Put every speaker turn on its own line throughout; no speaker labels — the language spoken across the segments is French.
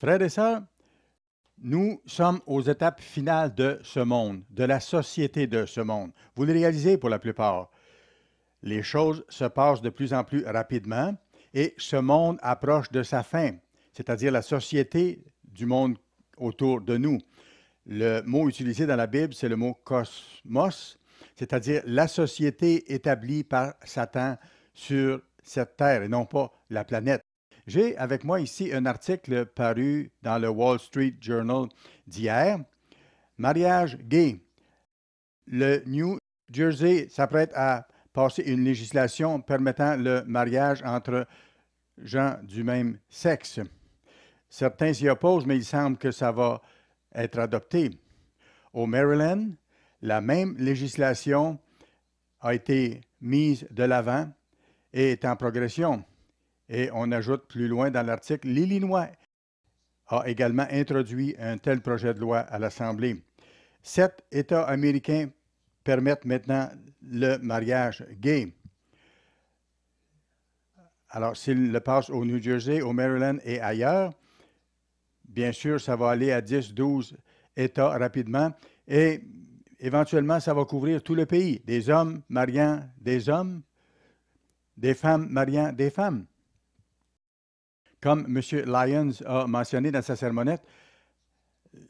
Frères et sœurs, nous sommes aux étapes finales de ce monde, de la société de ce monde. Vous le réalisez pour la plupart. Les choses se passent de plus en plus rapidement et ce monde approche de sa fin, c'est-à-dire la société du monde autour de nous. Le mot utilisé dans la Bible, c'est le mot cosmos, c'est-à-dire la société établie par Satan sur cette terre et non pas la planète. J'ai avec moi ici un article paru dans le Wall Street Journal d'hier. Mariage gay. Le New Jersey s'apprête à passer une législation permettant le mariage entre gens du même sexe. Certains s'y opposent, mais il semble que ça va être adopté. Au Maryland, la même législation a été mise de l'avant et est en progression. Et on ajoute plus loin dans l'article, l'Illinois a également introduit un tel projet de loi à l'Assemblée. Sept États américains permettent maintenant le mariage gay. Alors, s'il le passe au New Jersey, au Maryland et ailleurs, bien sûr, ça va aller à 10, 12 États rapidement et éventuellement, ça va couvrir tout le pays, des hommes mariant des hommes, des femmes mariant des femmes. Comme M. Lyons a mentionné dans sa sermonnette,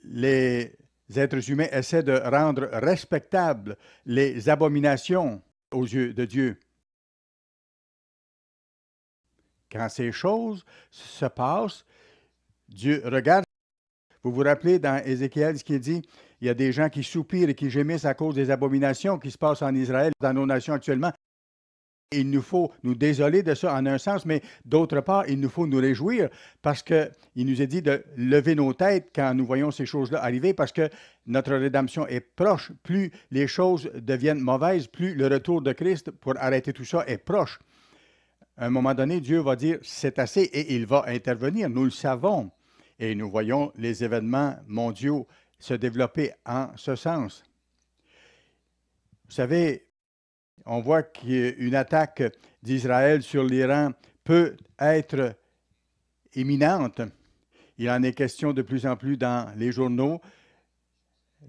les êtres humains essaient de rendre respectables les abominations aux yeux de Dieu. Quand ces choses se passent, Dieu regarde. Vous vous rappelez dans Ézéchiel ce qu'il dit, il y a des gens qui soupirent et qui gémissent à cause des abominations qui se passent en Israël, dans nos nations actuellement il nous faut nous désoler de ça en un sens, mais d'autre part, il nous faut nous réjouir parce qu'il nous est dit de lever nos têtes quand nous voyons ces choses-là arriver parce que notre rédemption est proche. Plus les choses deviennent mauvaises, plus le retour de Christ pour arrêter tout ça est proche. À un moment donné, Dieu va dire c'est assez et il va intervenir. Nous le savons et nous voyons les événements mondiaux se développer en ce sens. Vous savez, on voit qu'une attaque d'Israël sur l'Iran peut être imminente. Il en est question de plus en plus dans les journaux.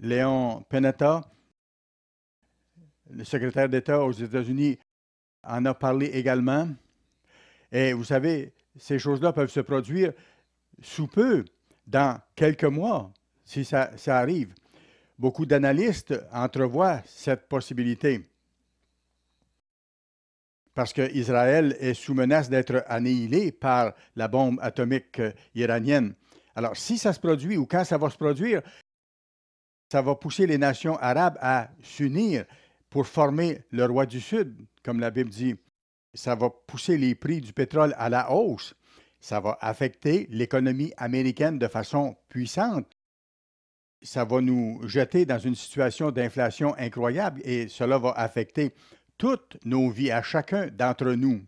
Léon Penetta, le secrétaire d'État aux États-Unis, en a parlé également. Et vous savez, ces choses-là peuvent se produire sous peu, dans quelques mois, si ça arrive. Beaucoup d'analystes entrevoient cette possibilité parce qu'Israël est sous menace d'être annihilé par la bombe atomique euh, iranienne. Alors, si ça se produit ou quand ça va se produire, ça va pousser les nations arabes à s'unir pour former le roi du Sud, comme la Bible dit. Ça va pousser les prix du pétrole à la hausse. Ça va affecter l'économie américaine de façon puissante. Ça va nous jeter dans une situation d'inflation incroyable et cela va affecter toutes nos vies, à chacun d'entre nous.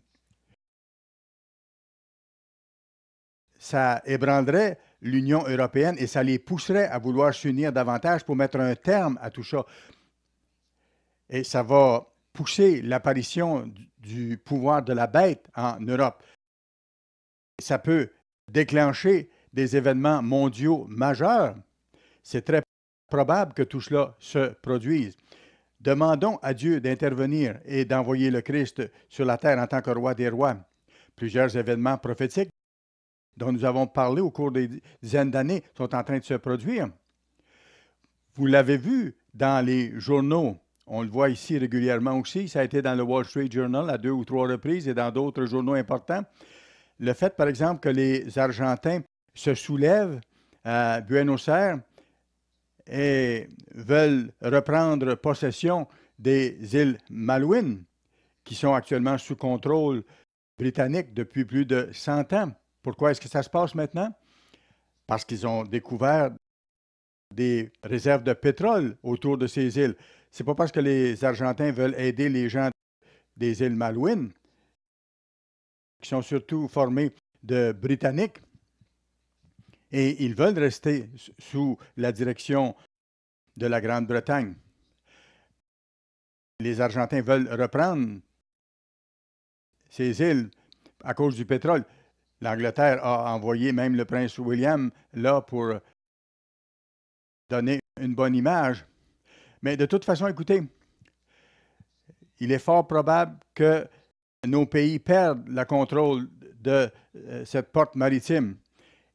Ça ébranlerait l'Union européenne et ça les pousserait à vouloir s'unir davantage pour mettre un terme à tout ça. Et ça va pousser l'apparition du pouvoir de la bête en Europe. Ça peut déclencher des événements mondiaux majeurs. C'est très probable que tout cela se produise. Demandons à Dieu d'intervenir et d'envoyer le Christ sur la terre en tant que roi des rois. Plusieurs événements prophétiques dont nous avons parlé au cours des dizaines d'années sont en train de se produire. Vous l'avez vu dans les journaux. On le voit ici régulièrement aussi. Ça a été dans le Wall Street Journal à deux ou trois reprises et dans d'autres journaux importants. Le fait, par exemple, que les Argentins se soulèvent à Buenos Aires et veulent reprendre possession des îles Malouines, qui sont actuellement sous contrôle britannique depuis plus de 100 ans. Pourquoi est-ce que ça se passe maintenant? Parce qu'ils ont découvert des réserves de pétrole autour de ces îles. Ce n'est pas parce que les Argentins veulent aider les gens des îles Malouines, qui sont surtout formés de Britanniques, et ils veulent rester sous la direction de la Grande-Bretagne. Les Argentins veulent reprendre ces îles à cause du pétrole. L'Angleterre a envoyé même le prince William là pour donner une bonne image. Mais de toute façon, écoutez, il est fort probable que nos pays perdent le contrôle de euh, cette porte maritime.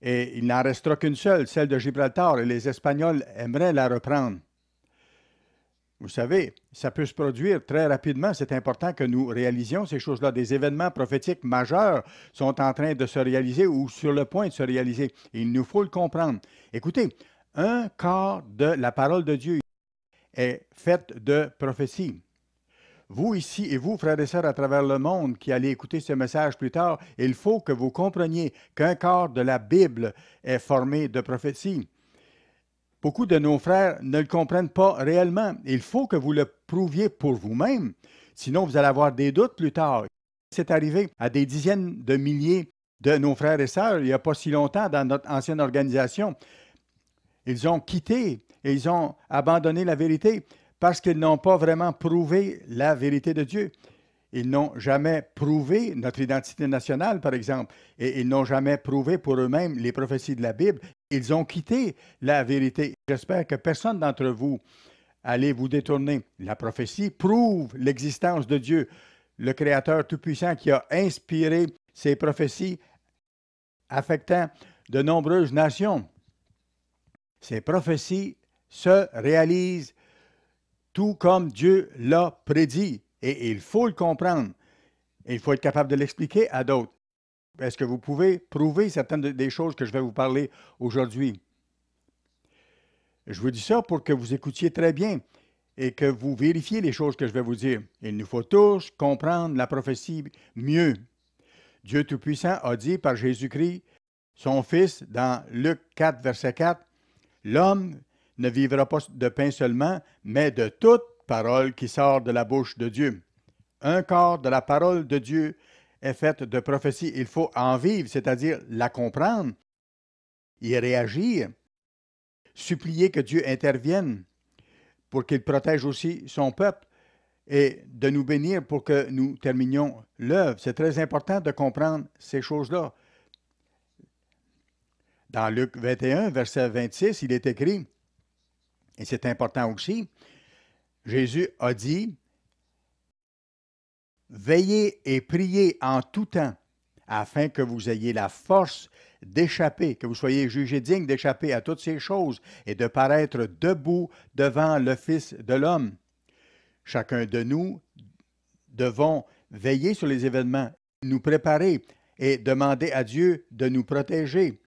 Et il n'en restera qu'une seule, celle de Gibraltar, et les Espagnols aimeraient la reprendre. Vous savez, ça peut se produire très rapidement. C'est important que nous réalisions ces choses-là. Des événements prophétiques majeurs sont en train de se réaliser ou sur le point de se réaliser. Il nous faut le comprendre. Écoutez, un quart de la parole de Dieu est faite de prophéties vous ici et vous, frères et sœurs, à travers le monde qui allez écouter ce message plus tard, il faut que vous compreniez qu'un quart de la Bible est formé de prophéties. Beaucoup de nos frères ne le comprennent pas réellement. Il faut que vous le prouviez pour vous-même. Sinon, vous allez avoir des doutes plus tard. C'est arrivé à des dizaines de milliers de nos frères et sœurs il n'y a pas si longtemps dans notre ancienne organisation. Ils ont quitté et ils ont abandonné la vérité parce qu'ils n'ont pas vraiment prouvé la vérité de Dieu. Ils n'ont jamais prouvé notre identité nationale, par exemple, et ils n'ont jamais prouvé pour eux-mêmes les prophéties de la Bible. Ils ont quitté la vérité. J'espère que personne d'entre vous allez vous détourner. La prophétie prouve l'existence de Dieu, le Créateur Tout-Puissant qui a inspiré ces prophéties affectant de nombreuses nations. Ces prophéties se réalisent tout comme Dieu l'a prédit. Et il faut le comprendre. il faut être capable de l'expliquer à d'autres. Est-ce que vous pouvez prouver certaines des choses que je vais vous parler aujourd'hui? Je vous dis ça pour que vous écoutiez très bien et que vous vérifiez les choses que je vais vous dire. Il nous faut tous comprendre la prophétie mieux. Dieu Tout-Puissant a dit par Jésus-Christ, son Fils, dans Luc 4, verset 4, L'homme ne vivra pas de pain seulement, mais de toute parole qui sort de la bouche de Dieu. Un corps de la parole de Dieu est faite de prophétie. Il faut en vivre, c'est-à-dire la comprendre, y réagir, supplier que Dieu intervienne pour qu'il protège aussi son peuple et de nous bénir pour que nous terminions l'œuvre. C'est très important de comprendre ces choses-là. Dans Luc 21, verset 26, il est écrit et c'est important aussi, Jésus a dit, Veillez et priez en tout temps, afin que vous ayez la force d'échapper, que vous soyez jugés dignes d'échapper à toutes ces choses et de paraître debout devant le Fils de l'homme. Chacun de nous devons veiller sur les événements, nous préparer et demander à Dieu de nous protéger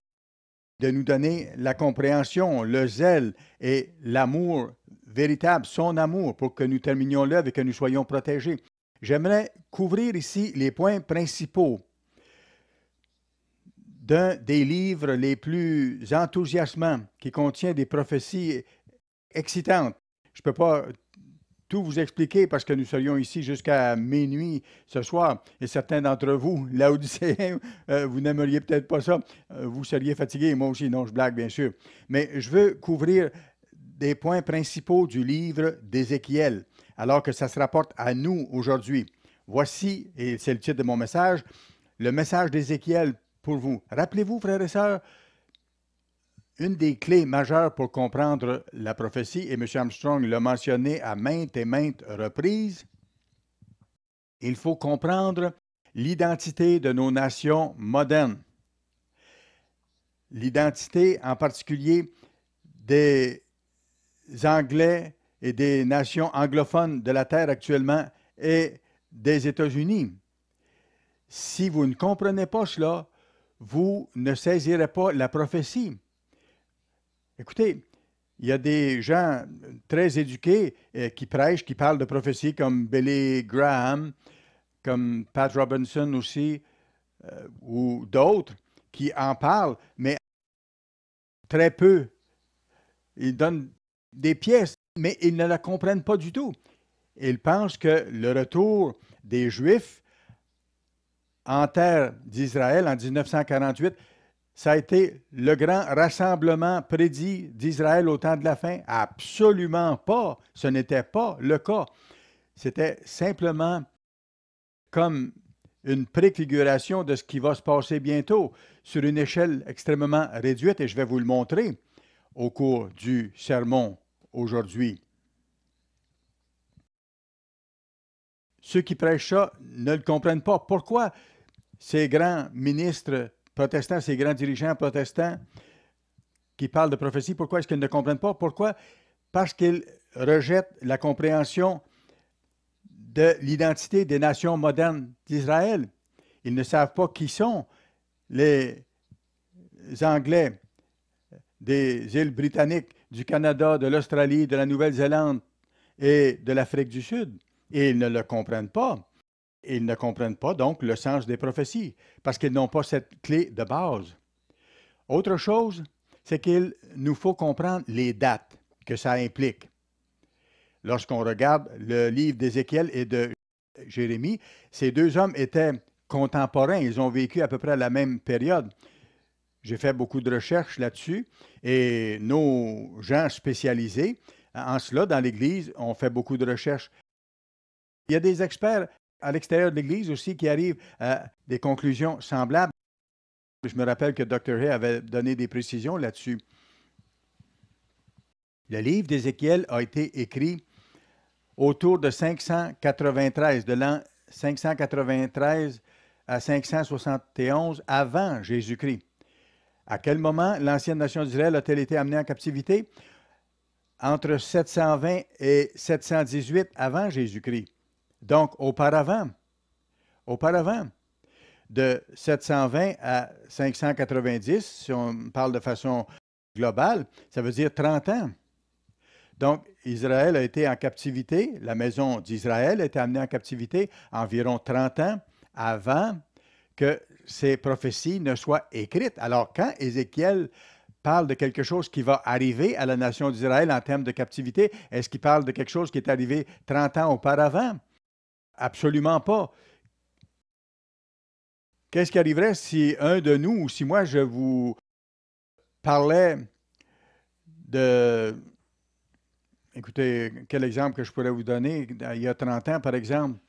de nous donner la compréhension, le zèle et l'amour véritable, son amour, pour que nous terminions l'œuvre et que nous soyons protégés. J'aimerais couvrir ici les points principaux d'un des livres les plus enthousiasmants qui contient des prophéties excitantes. Je ne peux pas tout vous expliquer parce que nous serions ici jusqu'à minuit ce soir. Et certains d'entre vous, là euh, vous n'aimeriez peut-être pas ça. Euh, vous seriez fatigués, moi aussi. Non, je blague, bien sûr. Mais je veux couvrir des points principaux du livre d'Ézéchiel, alors que ça se rapporte à nous aujourd'hui. Voici, et c'est le titre de mon message, le message d'Ézéchiel pour vous. Rappelez-vous, frères et sœurs, une des clés majeures pour comprendre la prophétie, et M. Armstrong l'a mentionné à maintes et maintes reprises, il faut comprendre l'identité de nos nations modernes. L'identité en particulier des Anglais et des nations anglophones de la Terre actuellement et des États-Unis. Si vous ne comprenez pas cela, vous ne saisirez pas la prophétie. Écoutez, il y a des gens très éduqués euh, qui prêchent, qui parlent de prophéties comme Billy Graham, comme Pat Robinson aussi, euh, ou d'autres qui en parlent, mais très peu. Ils donnent des pièces, mais ils ne la comprennent pas du tout. Ils pensent que le retour des Juifs en terre d'Israël en 1948 ça a été le grand rassemblement prédit d'Israël au temps de la fin? Absolument pas. Ce n'était pas le cas. C'était simplement comme une préfiguration de ce qui va se passer bientôt sur une échelle extrêmement réduite, et je vais vous le montrer au cours du sermon aujourd'hui. Ceux qui prêchent ça ne le comprennent pas. Pourquoi ces grands ministres protestants, ces grands dirigeants protestants qui parlent de prophétie, pourquoi est-ce qu'ils ne comprennent pas? Pourquoi? Parce qu'ils rejettent la compréhension de l'identité des nations modernes d'Israël. Ils ne savent pas qui sont les Anglais des îles britanniques, du Canada, de l'Australie, de la Nouvelle-Zélande et de l'Afrique du Sud. Et ils ne le comprennent pas. Ils ne comprennent pas donc le sens des prophéties parce qu'ils n'ont pas cette clé de base. Autre chose, c'est qu'il nous faut comprendre les dates que ça implique. Lorsqu'on regarde le livre d'Ézéchiel et de Jérémie, ces deux hommes étaient contemporains, ils ont vécu à peu près la même période. J'ai fait beaucoup de recherches là-dessus et nos gens spécialisés en cela dans l'Église ont fait beaucoup de recherches. Il y a des experts à l'extérieur de l'Église aussi qui arrivent à euh, des conclusions semblables. Je me rappelle que Dr. Hay avait donné des précisions là-dessus. Le livre d'Ézéchiel a été écrit autour de 593, de l'an 593 à 571 avant Jésus-Christ. À quel moment l'ancienne nation d'Israël a-t-elle été amenée en captivité? Entre 720 et 718 avant Jésus-Christ. Donc, auparavant, auparavant, de 720 à 590, si on parle de façon globale, ça veut dire 30 ans. Donc, Israël a été en captivité, la maison d'Israël a été amenée en captivité environ 30 ans avant que ces prophéties ne soient écrites. Alors, quand Ézéchiel parle de quelque chose qui va arriver à la nation d'Israël en termes de captivité, est-ce qu'il parle de quelque chose qui est arrivé 30 ans auparavant? Absolument pas. Qu'est-ce qui arriverait si un de nous ou si moi je vous parlais de. Écoutez, quel exemple que je pourrais vous donner euh, il y a 30 ans, par exemple.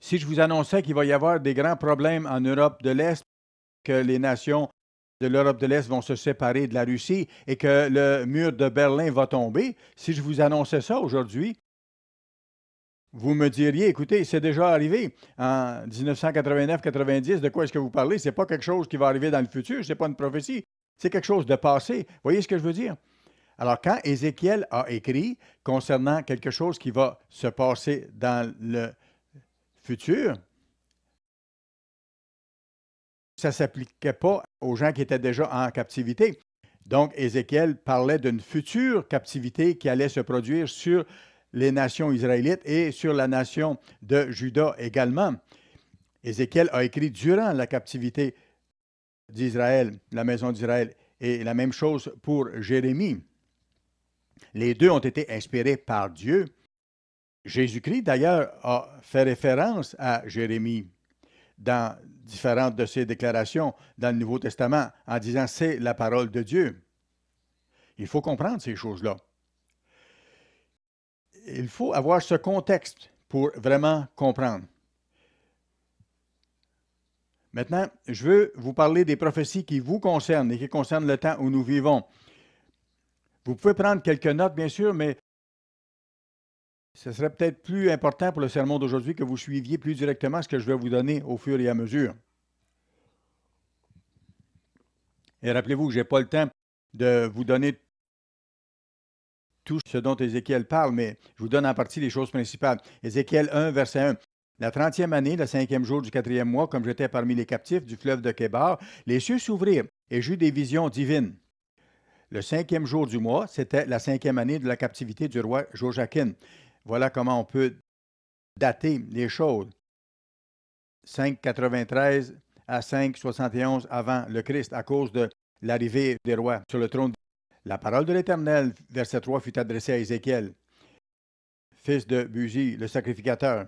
Si je vous annonçais qu'il va y avoir des grands problèmes en Europe de l'Est, que les nations de l'Europe de l'Est vont se séparer de la Russie et que le mur de Berlin va tomber, si je vous annonçais ça aujourd'hui, vous me diriez, écoutez, c'est déjà arrivé en 1989-90, de quoi est-ce que vous parlez? Ce n'est pas quelque chose qui va arriver dans le futur, ce n'est pas une prophétie, c'est quelque chose de passé. Voyez ce que je veux dire? Alors, quand Ézéchiel a écrit concernant quelque chose qui va se passer dans le futur, ça ne s'appliquait pas aux gens qui étaient déjà en captivité. Donc, Ézéchiel parlait d'une future captivité qui allait se produire sur les nations israélites et sur la nation de Juda également. Ézéchiel a écrit durant la captivité d'Israël, la maison d'Israël, et la même chose pour Jérémie. Les deux ont été inspirés par Dieu. Jésus-Christ, d'ailleurs, a fait référence à Jérémie dans différentes de ses déclarations dans le Nouveau Testament en disant c'est la parole de Dieu. Il faut comprendre ces choses-là il faut avoir ce contexte pour vraiment comprendre. Maintenant, je veux vous parler des prophéties qui vous concernent et qui concernent le temps où nous vivons. Vous pouvez prendre quelques notes, bien sûr, mais ce serait peut-être plus important pour le sermon d'aujourd'hui que vous suiviez plus directement ce que je vais vous donner au fur et à mesure. Et rappelez-vous que je n'ai pas le temps de vous donner tout ce dont Ézéchiel parle, mais je vous donne en partie les choses principales. Ézéchiel 1, verset 1. La trentième année, le cinquième jour du quatrième mois, comme j'étais parmi les captifs du fleuve de Kébar, les cieux s'ouvrirent et j'eus des visions divines. Le cinquième jour du mois, c'était la cinquième année de la captivité du roi Joachim. Voilà comment on peut dater les choses. 593 à 571 avant le Christ, à cause de l'arrivée des rois sur le trône la parole de l'Éternel, verset 3, fut adressée à Ézéchiel, fils de Buzi, le sacrificateur.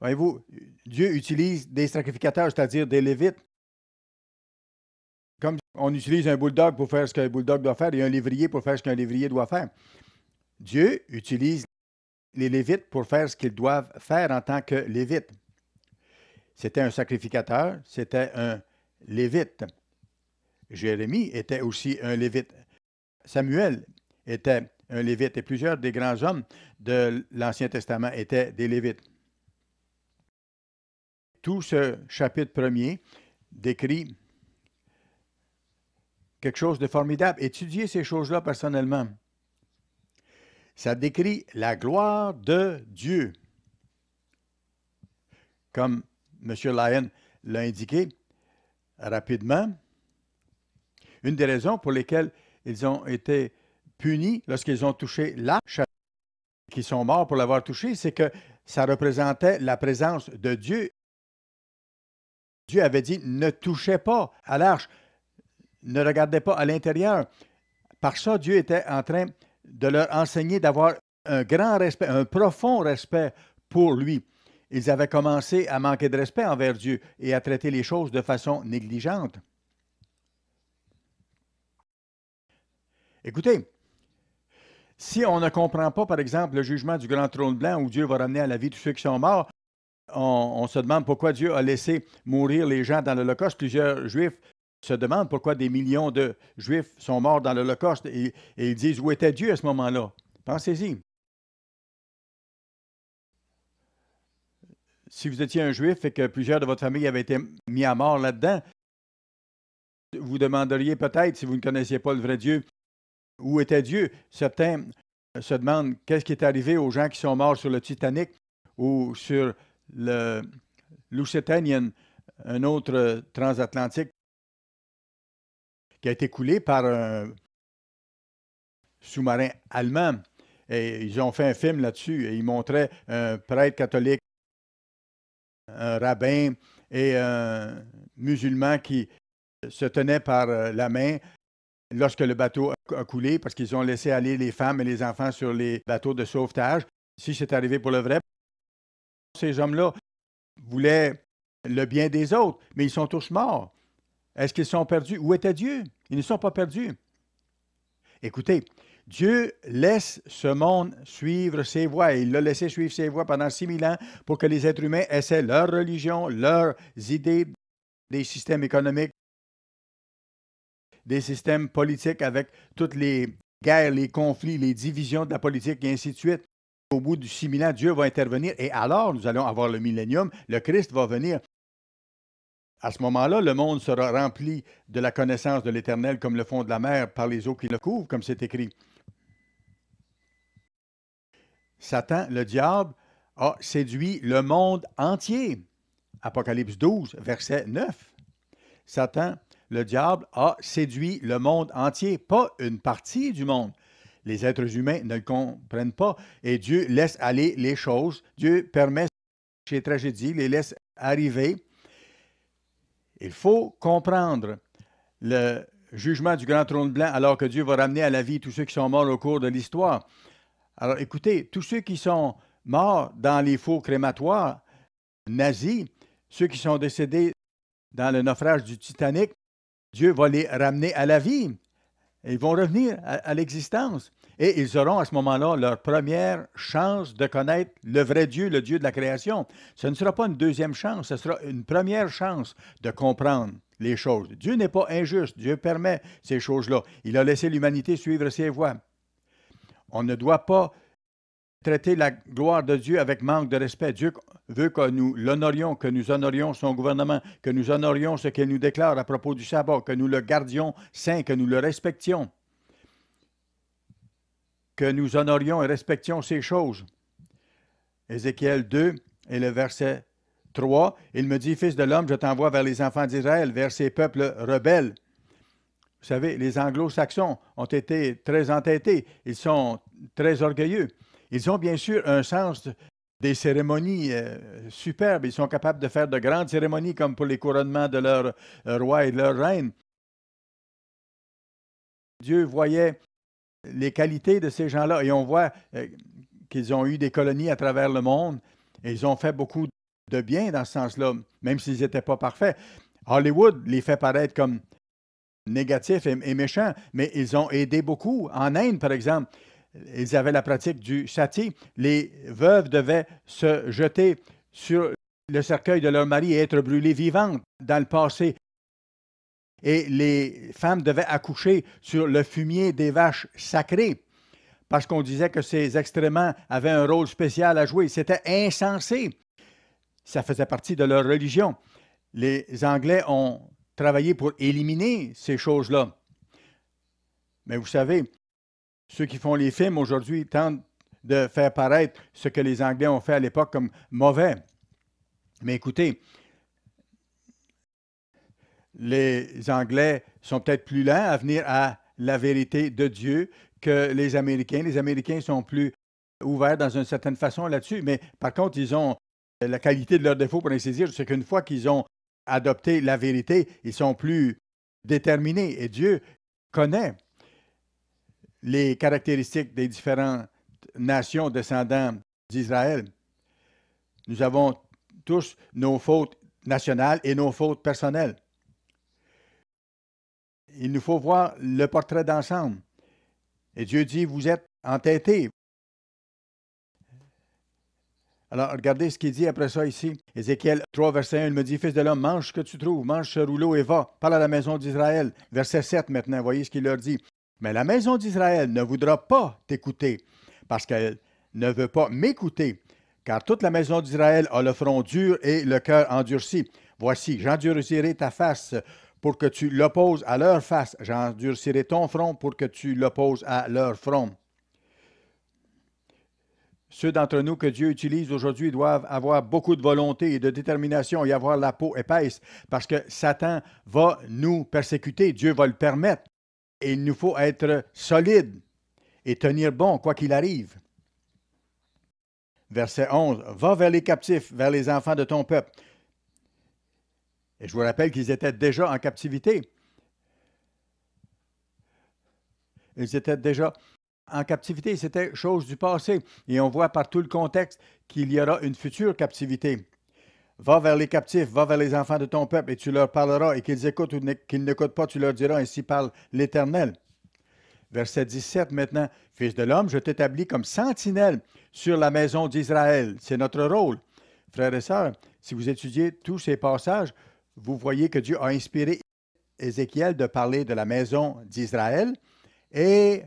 Voyez-vous, Dieu utilise des sacrificateurs, c'est-à-dire des lévites. Comme on utilise un bulldog pour faire ce qu'un bulldog doit faire et un lévrier pour faire ce qu'un lévrier doit faire. Dieu utilise les lévites pour faire ce qu'ils doivent faire en tant que lévites. C'était un sacrificateur, c'était un lévite. Jérémie était aussi un lévite. Samuel était un lévite et plusieurs des grands hommes de l'Ancien Testament étaient des lévites. Tout ce chapitre premier décrit quelque chose de formidable. Étudiez ces choses-là personnellement. Ça décrit la gloire de Dieu. Comme M. Lyon l'a indiqué rapidement, une des raisons pour lesquelles ils ont été punis lorsqu'ils ont touché l'arche. qui sont morts pour l'avoir touché, c'est que ça représentait la présence de Dieu. Dieu avait dit, ne touchez pas à l'arche, ne regardez pas à l'intérieur. Par ça, Dieu était en train de leur enseigner d'avoir un grand respect, un profond respect pour lui. Ils avaient commencé à manquer de respect envers Dieu et à traiter les choses de façon négligente. Écoutez, si on ne comprend pas, par exemple, le jugement du grand trône blanc où Dieu va ramener à la vie tous ceux qui sont morts, on, se demande pourquoi Dieu a laissé mourir les gens dans l'Holocauste. Plusieurs Juifs se demandent pourquoi des millions de Juifs sont morts dans l'Holocauste et, et ils disent où était Dieu à ce moment-là. Pensez-y. Si vous étiez un Juif et que plusieurs de votre famille avaient été mis à mort là-dedans, vous demanderiez peut-être, si vous ne connaissiez pas le vrai Dieu, où était Dieu? Certains se demandent qu'est-ce qui est arrivé aux gens qui sont morts sur le Titanic ou sur le Lusitanien, un autre transatlantique qui a été coulé par un sous-marin allemand. Et ils ont fait un film là-dessus et ils montraient un prêtre catholique, un rabbin et un musulman qui se tenaient par la main lorsque le bateau a coulé parce qu'ils ont laissé aller les femmes et les enfants sur les bateaux de sauvetage. Si c'est arrivé pour le vrai, ces hommes-là voulaient le bien des autres, mais ils sont tous morts. Est-ce qu'ils sont perdus? Où était Dieu? Ils ne sont pas perdus. Écoutez, Dieu laisse ce monde suivre ses voies. Il l'a laissé suivre ses voies pendant 6000 ans pour que les êtres humains essaient leur religion, leurs idées des systèmes économiques, des systèmes politiques avec toutes les guerres, les conflits, les divisions de la politique et ainsi de suite. Au bout du similat, ans, Dieu va intervenir et alors nous allons avoir le millénium, le Christ va venir. À ce moment-là, le monde sera rempli de la connaissance de l'Éternel comme le fond de la mer par les eaux qui le couvrent, comme c'est écrit. Satan, le diable, a séduit le monde entier. Apocalypse 12, verset 9. Satan le diable a séduit le monde entier, pas une partie du monde. Les êtres humains ne le comprennent pas et Dieu laisse aller les choses. Dieu permet ces tragédies, les laisse arriver. Il faut comprendre le jugement du grand trône blanc alors que Dieu va ramener à la vie tous ceux qui sont morts au cours de l'histoire. Alors écoutez, tous ceux qui sont morts dans les faux crématoires nazis, ceux qui sont décédés dans le naufrage du Titanic, Dieu va les ramener à la vie. Ils vont revenir à, l'existence. Et ils auront à ce moment-là leur première chance de connaître le vrai Dieu, le Dieu de la création. Ce ne sera pas une deuxième chance, ce sera une première chance de comprendre les choses. Dieu n'est pas injuste, Dieu permet ces choses-là. Il a laissé l'humanité suivre ses voies. On ne doit pas traiter la gloire de Dieu avec manque de respect. Dieu veut que nous l'honorions, que nous honorions son gouvernement, que nous honorions ce qu'il nous déclare à propos du sabbat, que nous le gardions saint, que nous le respections, que nous honorions et respections ces choses. Ézéchiel 2 et le verset 3, il me dit, Fils de l'homme, je t'envoie vers les enfants d'Israël, vers ces peuples rebelles. Vous savez, les anglo-saxons ont été très entêtés, ils sont très orgueilleux. Ils ont bien sûr un sens des cérémonies euh, superbes. Ils sont capables de faire de grandes cérémonies comme pour les couronnements de leur euh, roi et de leur reine. Dieu voyait les qualités de ces gens-là et on voit euh, qu'ils ont eu des colonies à travers le monde et ils ont fait beaucoup de bien dans ce sens-là, même s'ils n'étaient pas parfaits. Hollywood les fait paraître comme négatifs et méchants, mais ils ont aidé beaucoup. En Inde, par exemple, ils avaient la pratique du sati. Les veuves devaient se jeter sur le cercueil de leur mari et être brûlées vivantes dans le passé. Et les femmes devaient accoucher sur le fumier des vaches sacrées parce qu'on disait que ces excréments avaient un rôle spécial à jouer. C'était insensé. Ça faisait partie de leur religion. Les Anglais ont travaillé pour éliminer ces choses-là. Mais vous savez, ceux qui font les films aujourd'hui tentent de faire paraître ce que les Anglais ont fait à l'époque comme mauvais. Mais écoutez, les Anglais sont peut-être plus lents à venir à la vérité de Dieu que les Américains. Les Américains sont plus ouverts dans une certaine façon là-dessus, mais par contre, ils ont la qualité de leur défaut, pour ainsi dire, c'est qu'une fois qu'ils ont adopté la vérité, ils sont plus déterminés et Dieu connaît les caractéristiques des différentes nations descendants d'Israël. Nous avons tous nos fautes nationales et nos fautes personnelles. Il nous faut voir le portrait d'ensemble. Et Dieu dit, vous êtes entêtés. Alors, regardez ce qu'il dit après ça ici. Ézéchiel 3, verset 1, il me dit, Fils de l'homme, mange ce que tu trouves, mange ce rouleau et va, parle à la maison d'Israël. Verset 7 maintenant, voyez ce qu'il leur dit. Mais la maison d'Israël ne voudra pas t'écouter, parce qu'elle ne veut pas m'écouter, car toute la maison d'Israël a le front dur et le cœur endurci. Voici, j'endurcirai ta face pour que tu l'opposes à leur face, j'endurcirai ton front pour que tu l'opposes à leur front. Ceux d'entre nous que Dieu utilise aujourd'hui doivent avoir beaucoup de volonté et de détermination et avoir la peau épaisse parce que Satan va nous persécuter. Dieu va le permettre. Et il nous faut être solide et tenir bon, quoi qu'il arrive. Verset 11. Va vers les captifs, vers les enfants de ton peuple. Et je vous rappelle qu'ils étaient déjà en captivité. Ils étaient déjà en captivité, c'était chose du passé. Et on voit par tout le contexte qu'il y aura une future captivité. Va vers les captifs, va vers les enfants de ton peuple, et tu leur parleras, et qu'ils écoutent ou qu'ils n'écoutent pas, tu leur diras, ainsi parle l'Éternel. Verset 17 maintenant, Fils de l'homme, je t'établis comme sentinelle sur la maison d'Israël. C'est notre rôle. Frères et sœurs, si vous étudiez tous ces passages, vous voyez que Dieu a inspiré Ézéchiel de parler de la maison d'Israël et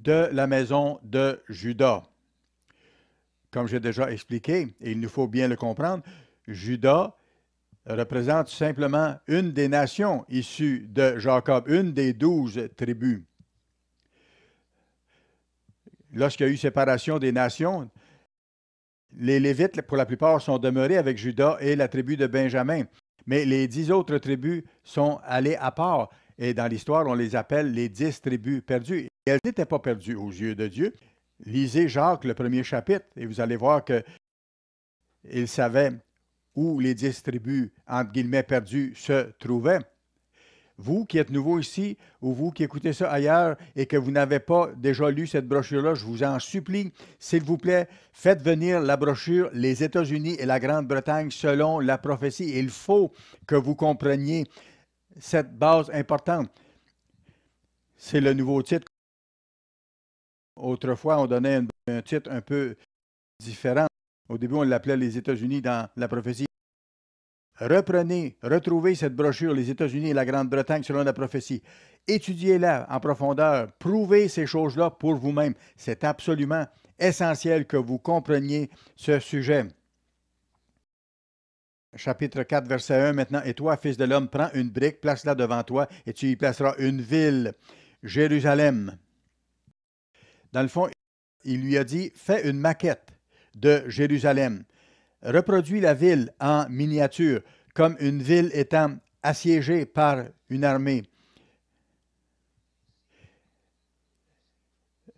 de la maison de Juda. Comme j'ai déjà expliqué, et il nous faut bien le comprendre, Judas représente simplement une des nations issues de Jacob, une des douze tribus. Lorsqu'il y a eu séparation des nations, les Lévites, pour la plupart, sont demeurés avec Judas et la tribu de Benjamin. Mais les dix autres tribus sont allées à part. Et dans l'histoire, on les appelle les dix tribus perdues. elles n'étaient pas perdues aux yeux de Dieu. Lisez Jacques, le premier chapitre, et vous allez voir que savait où les dix tribus, entre guillemets, se trouvaient. Vous qui êtes nouveau ici ou vous qui écoutez ça ailleurs et que vous n'avez pas déjà lu cette brochure-là, je vous en supplie, s'il vous plaît, faites venir la brochure Les États-Unis et la Grande-Bretagne selon la prophétie. Il faut que vous compreniez cette base importante. C'est le nouveau titre. Autrefois, on donnait un titre un peu différent. Au début, on l'appelait les États-Unis dans la prophétie. Reprenez, retrouvez cette brochure, les États-Unis et la Grande-Bretagne selon la prophétie. Étudiez-la en profondeur, prouvez ces choses-là pour vous-même. C'est absolument essentiel que vous compreniez ce sujet. Chapitre 4, verset 1 maintenant. Et toi, fils de l'homme, prends une brique, place-la devant toi, et tu y placeras une ville, Jérusalem. Dans le fond, il lui a dit, fais une maquette de Jérusalem. Reproduit la ville en miniature, comme une ville étant assiégée par une armée.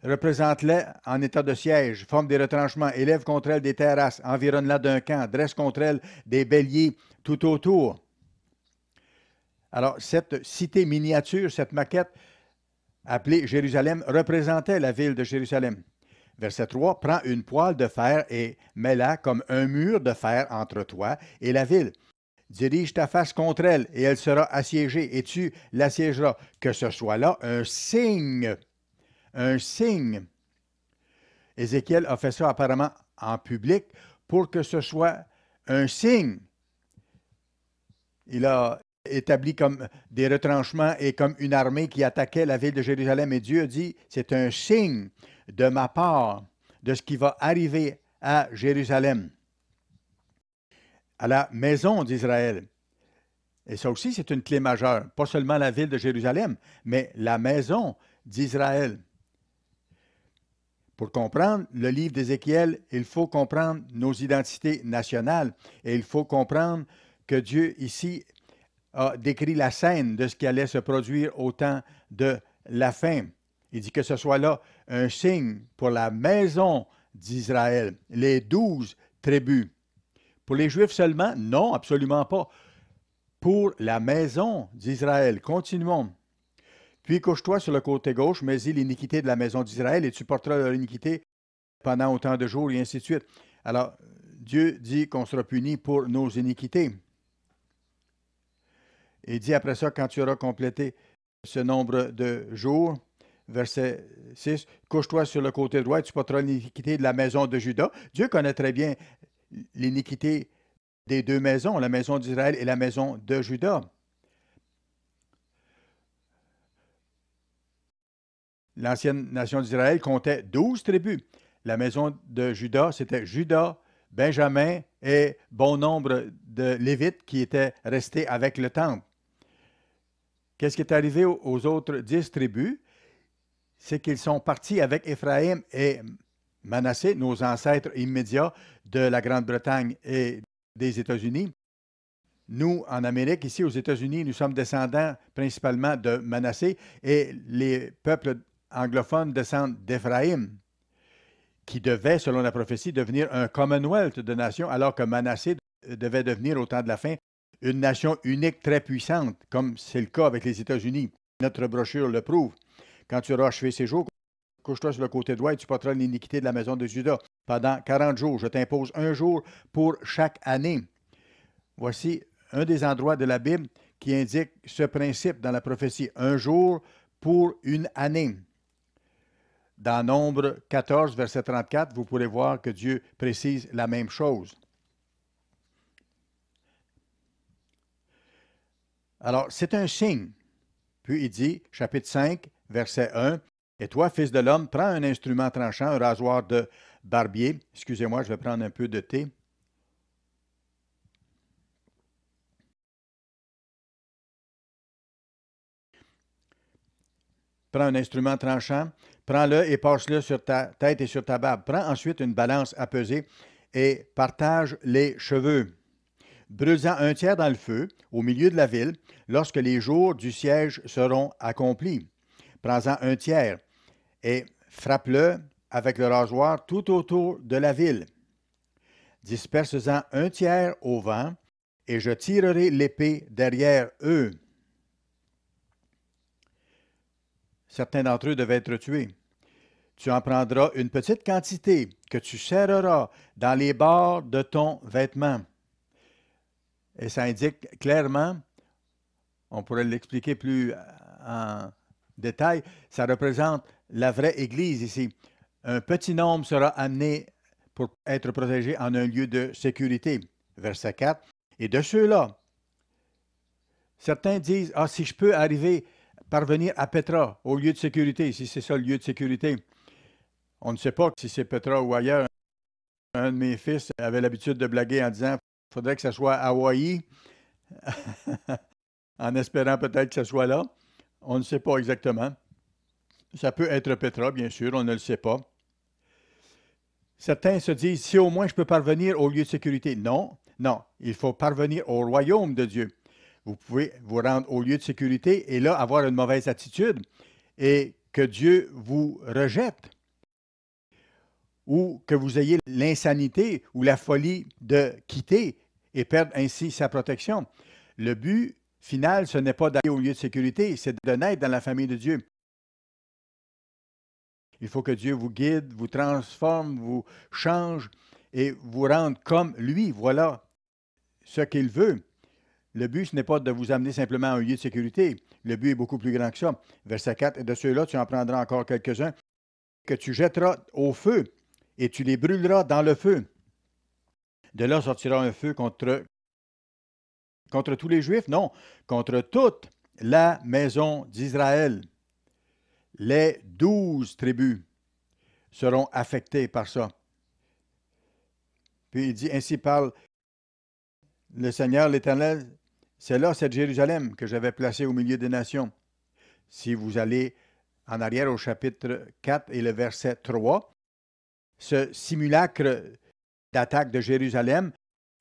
représente-la en état de siège, forme des retranchements, élève contre elle des terrasses, environne-la d'un camp, dresse contre elle des béliers tout autour. Alors, cette cité miniature, cette maquette appelée Jérusalem, représentait la ville de Jérusalem. Verset 3, Prends une poêle de fer et mets-la comme un mur de fer entre toi et la ville. Dirige ta face contre elle, et elle sera assiégée, et tu l'assiégeras. Que ce soit là un signe. Un signe. Ézéchiel a fait ça apparemment en public pour que ce soit un signe. Il a établi comme des retranchements et comme une armée qui attaquait la ville de Jérusalem, et Dieu dit, c'est un signe de ma part de ce qui va arriver à Jérusalem, à la maison d'Israël. Et ça aussi, c'est une clé majeure, pas seulement la ville de Jérusalem, mais la maison d'Israël. Pour comprendre le livre d'Ézéchiel, il faut comprendre nos identités nationales et il faut comprendre que Dieu ici a décrit la scène de ce qui allait se produire au temps de la fin. Il dit que ce soit là un signe pour la maison d'Israël, les douze tribus. Pour les Juifs seulement? Non, absolument pas. Pour la maison d'Israël. Continuons. Puis couche-toi sur le côté gauche, mais-y l'iniquité de la maison d'Israël, et tu porteras leur iniquité pendant autant de jours, et ainsi de suite. Alors, Dieu dit qu'on sera puni pour nos iniquités. Et dit après ça, quand tu auras complété ce nombre de jours, verset 6, Couche-toi sur le côté droit, tu porteras l'iniquité de la maison de Juda. Dieu connaît très bien l'iniquité des deux maisons, la maison d'Israël et la maison de Juda. L'ancienne nation d'Israël comptait douze tribus. La maison de Juda, c'était Juda, Benjamin et bon nombre de Lévites qui étaient restés avec le temple. Qu'est-ce qui est arrivé aux autres dix tribus? c'est qu'ils sont partis avec Ephraim et Manassé, nos ancêtres immédiats de la Grande-Bretagne et des États-Unis. Nous, en Amérique, ici aux États-Unis, nous sommes descendants principalement de Manassé et les peuples anglophones descendent d'Éphraïm, qui devait, selon la prophétie, devenir un commonwealth de nations, alors que Manassé devait devenir, au temps de la fin, une nation unique très puissante, comme c'est le cas avec les États-Unis. Notre brochure le prouve. Quand tu auras achevé ces jours, couche-toi sur le côté droit et tu porteras l'iniquité de la maison de Judas pendant 40 jours. Je t'impose un jour pour chaque année. Voici un des endroits de la Bible qui indique ce principe dans la prophétie. Un jour pour une année. Dans Nombre 14, verset 34, vous pourrez voir que Dieu précise la même chose. Alors, c'est un signe. Puis il dit, chapitre 5, verset 1. Et toi, fils de l'homme, prends un instrument tranchant, un rasoir de barbier. Excusez-moi, je vais prendre un peu de thé. Prends un instrument tranchant, prends-le et passe-le sur ta tête et sur ta barbe. Prends ensuite une balance à peser et partage les cheveux. Brûle-en un tiers dans le feu, au milieu de la ville, lorsque les jours du siège seront accomplis. Prends-en un tiers et frappe-le avec le rasoir tout autour de la ville. Disperse-en un tiers au vent, et je tirerai l'épée derrière eux. Certains d'entre eux devaient être tués. Tu en prendras une petite quantité que tu serreras dans les bords de ton vêtement. Et ça indique clairement, on pourrait l'expliquer plus en, Détail, ça représente la vraie Église ici. Un petit nombre sera amené pour être protégé en un lieu de sécurité. Verset 4. Et de ceux-là, certains disent, ah, si je peux arriver, parvenir à Petra, au lieu de sécurité, si c'est ça le lieu de sécurité. On ne sait pas si c'est Petra ou ailleurs. Un de mes fils avait l'habitude de blaguer en disant, il faudrait que ce soit Hawaï, en espérant peut-être que ce soit là. On ne sait pas exactement. Ça peut être Petra, bien sûr, on ne le sait pas. Certains se disent, si au moins je peux parvenir au lieu de sécurité. Non, non, il faut parvenir au royaume de Dieu. Vous pouvez vous rendre au lieu de sécurité et là avoir une mauvaise attitude et que Dieu vous rejette ou que vous ayez l'insanité ou la folie de quitter et perdre ainsi sa protection. Le but final, ce n'est pas d'aller au lieu de sécurité, c'est de naître dans la famille de Dieu. Il faut que Dieu vous guide, vous transforme, vous change et vous rende comme lui. Voilà ce qu'il veut. Le but, ce n'est pas de vous amener simplement à un lieu de sécurité. Le but est beaucoup plus grand que ça. Verset 4, de ceux-là, tu en prendras encore quelques-uns, que tu jetteras au feu, et tu les brûleras dans le feu. De là sortira un feu contre Contre tous les Juifs? Non. Contre toute la maison d'Israël. Les douze tribus seront affectées par ça. Puis il dit, ainsi parle le Seigneur l'Éternel, c'est là cette Jérusalem que j'avais placée au milieu des nations. Si vous allez en arrière au chapitre 4 et le verset 3, ce simulacre d'attaque de Jérusalem,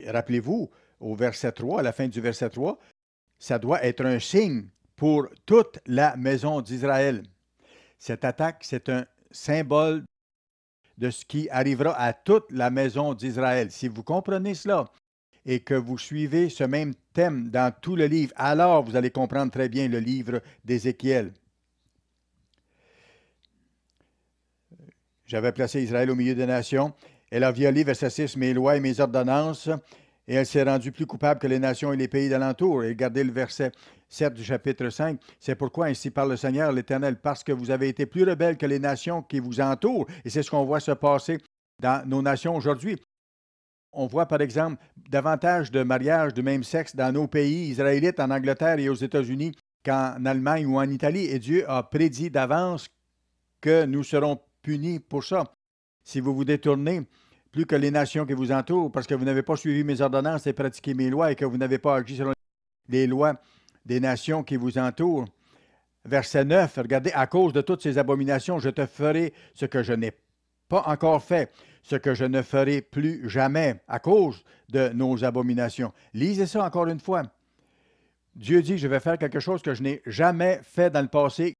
rappelez-vous, au verset 3, à la fin du verset 3, ça doit être un signe pour toute la maison d'Israël. Cette attaque, c'est un symbole de ce qui arrivera à toute la maison d'Israël. Si vous comprenez cela et que vous suivez ce même thème dans tout le livre, alors vous allez comprendre très bien le livre d'Ézéchiel. J'avais placé Israël au milieu des nations. Elle a violé, verset 6, mes lois et mes ordonnances et elle s'est rendue plus coupable que les nations et les pays d'alentour. Et regardez le verset 7 du chapitre 5. C'est pourquoi ainsi parle le Seigneur l'Éternel, parce que vous avez été plus rebelles que les nations qui vous entourent. Et c'est ce qu'on voit se passer dans nos nations aujourd'hui. On voit par exemple davantage de mariages de même sexe dans nos pays israélites, en Angleterre et aux États-Unis qu'en Allemagne ou en Italie. Et Dieu a prédit d'avance que nous serons punis pour ça. Si vous vous détournez plus que les nations qui vous entourent, parce que vous n'avez pas suivi mes ordonnances et pratiqué mes lois et que vous n'avez pas agi selon les lois des nations qui vous entourent. Verset 9, regardez, à cause de toutes ces abominations, je te ferai ce que je n'ai pas encore fait, ce que je ne ferai plus jamais à cause de nos abominations. Lisez ça encore une fois. Dieu dit, je vais faire quelque chose que je n'ai jamais fait dans le passé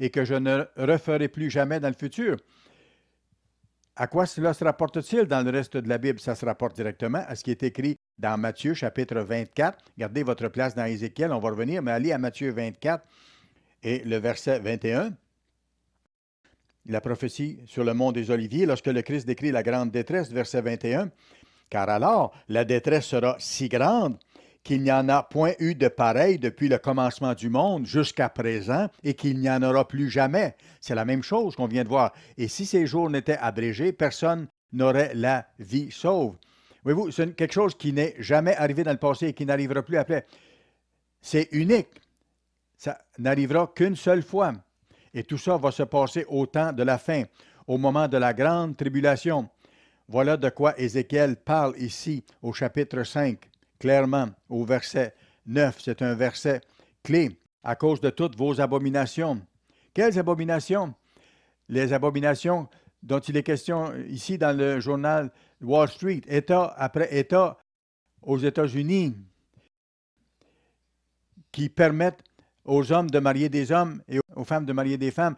et que je ne referai plus jamais dans le futur. À quoi cela se rapporte-t-il dans le reste de la Bible? Ça se rapporte directement à ce qui est écrit dans Matthieu chapitre 24. Gardez votre place dans Ézéchiel, on va revenir, mais allez à Matthieu 24 et le verset 21. La prophétie sur le mont des Oliviers, lorsque le Christ décrit la grande détresse, verset 21. Car alors, la détresse sera si grande qu'il n'y en a point eu de pareil depuis le commencement du monde jusqu'à présent et qu'il n'y en aura plus jamais. C'est la même chose qu'on vient de voir. Et si ces jours n'étaient abrégés, personne n'aurait la vie sauve. Voyez-vous, c'est quelque chose qui n'est jamais arrivé dans le passé et qui n'arrivera plus après. C'est unique. Ça n'arrivera qu'une seule fois. Et tout ça va se passer au temps de la fin, au moment de la grande tribulation. Voilà de quoi Ézéchiel parle ici au chapitre 5 clairement au verset 9. C'est un verset clé à cause de toutes vos abominations. Quelles abominations? Les abominations dont il est question ici dans le journal Wall Street, État après État aux États-Unis, qui permettent aux hommes de marier des hommes et aux femmes de marier des femmes.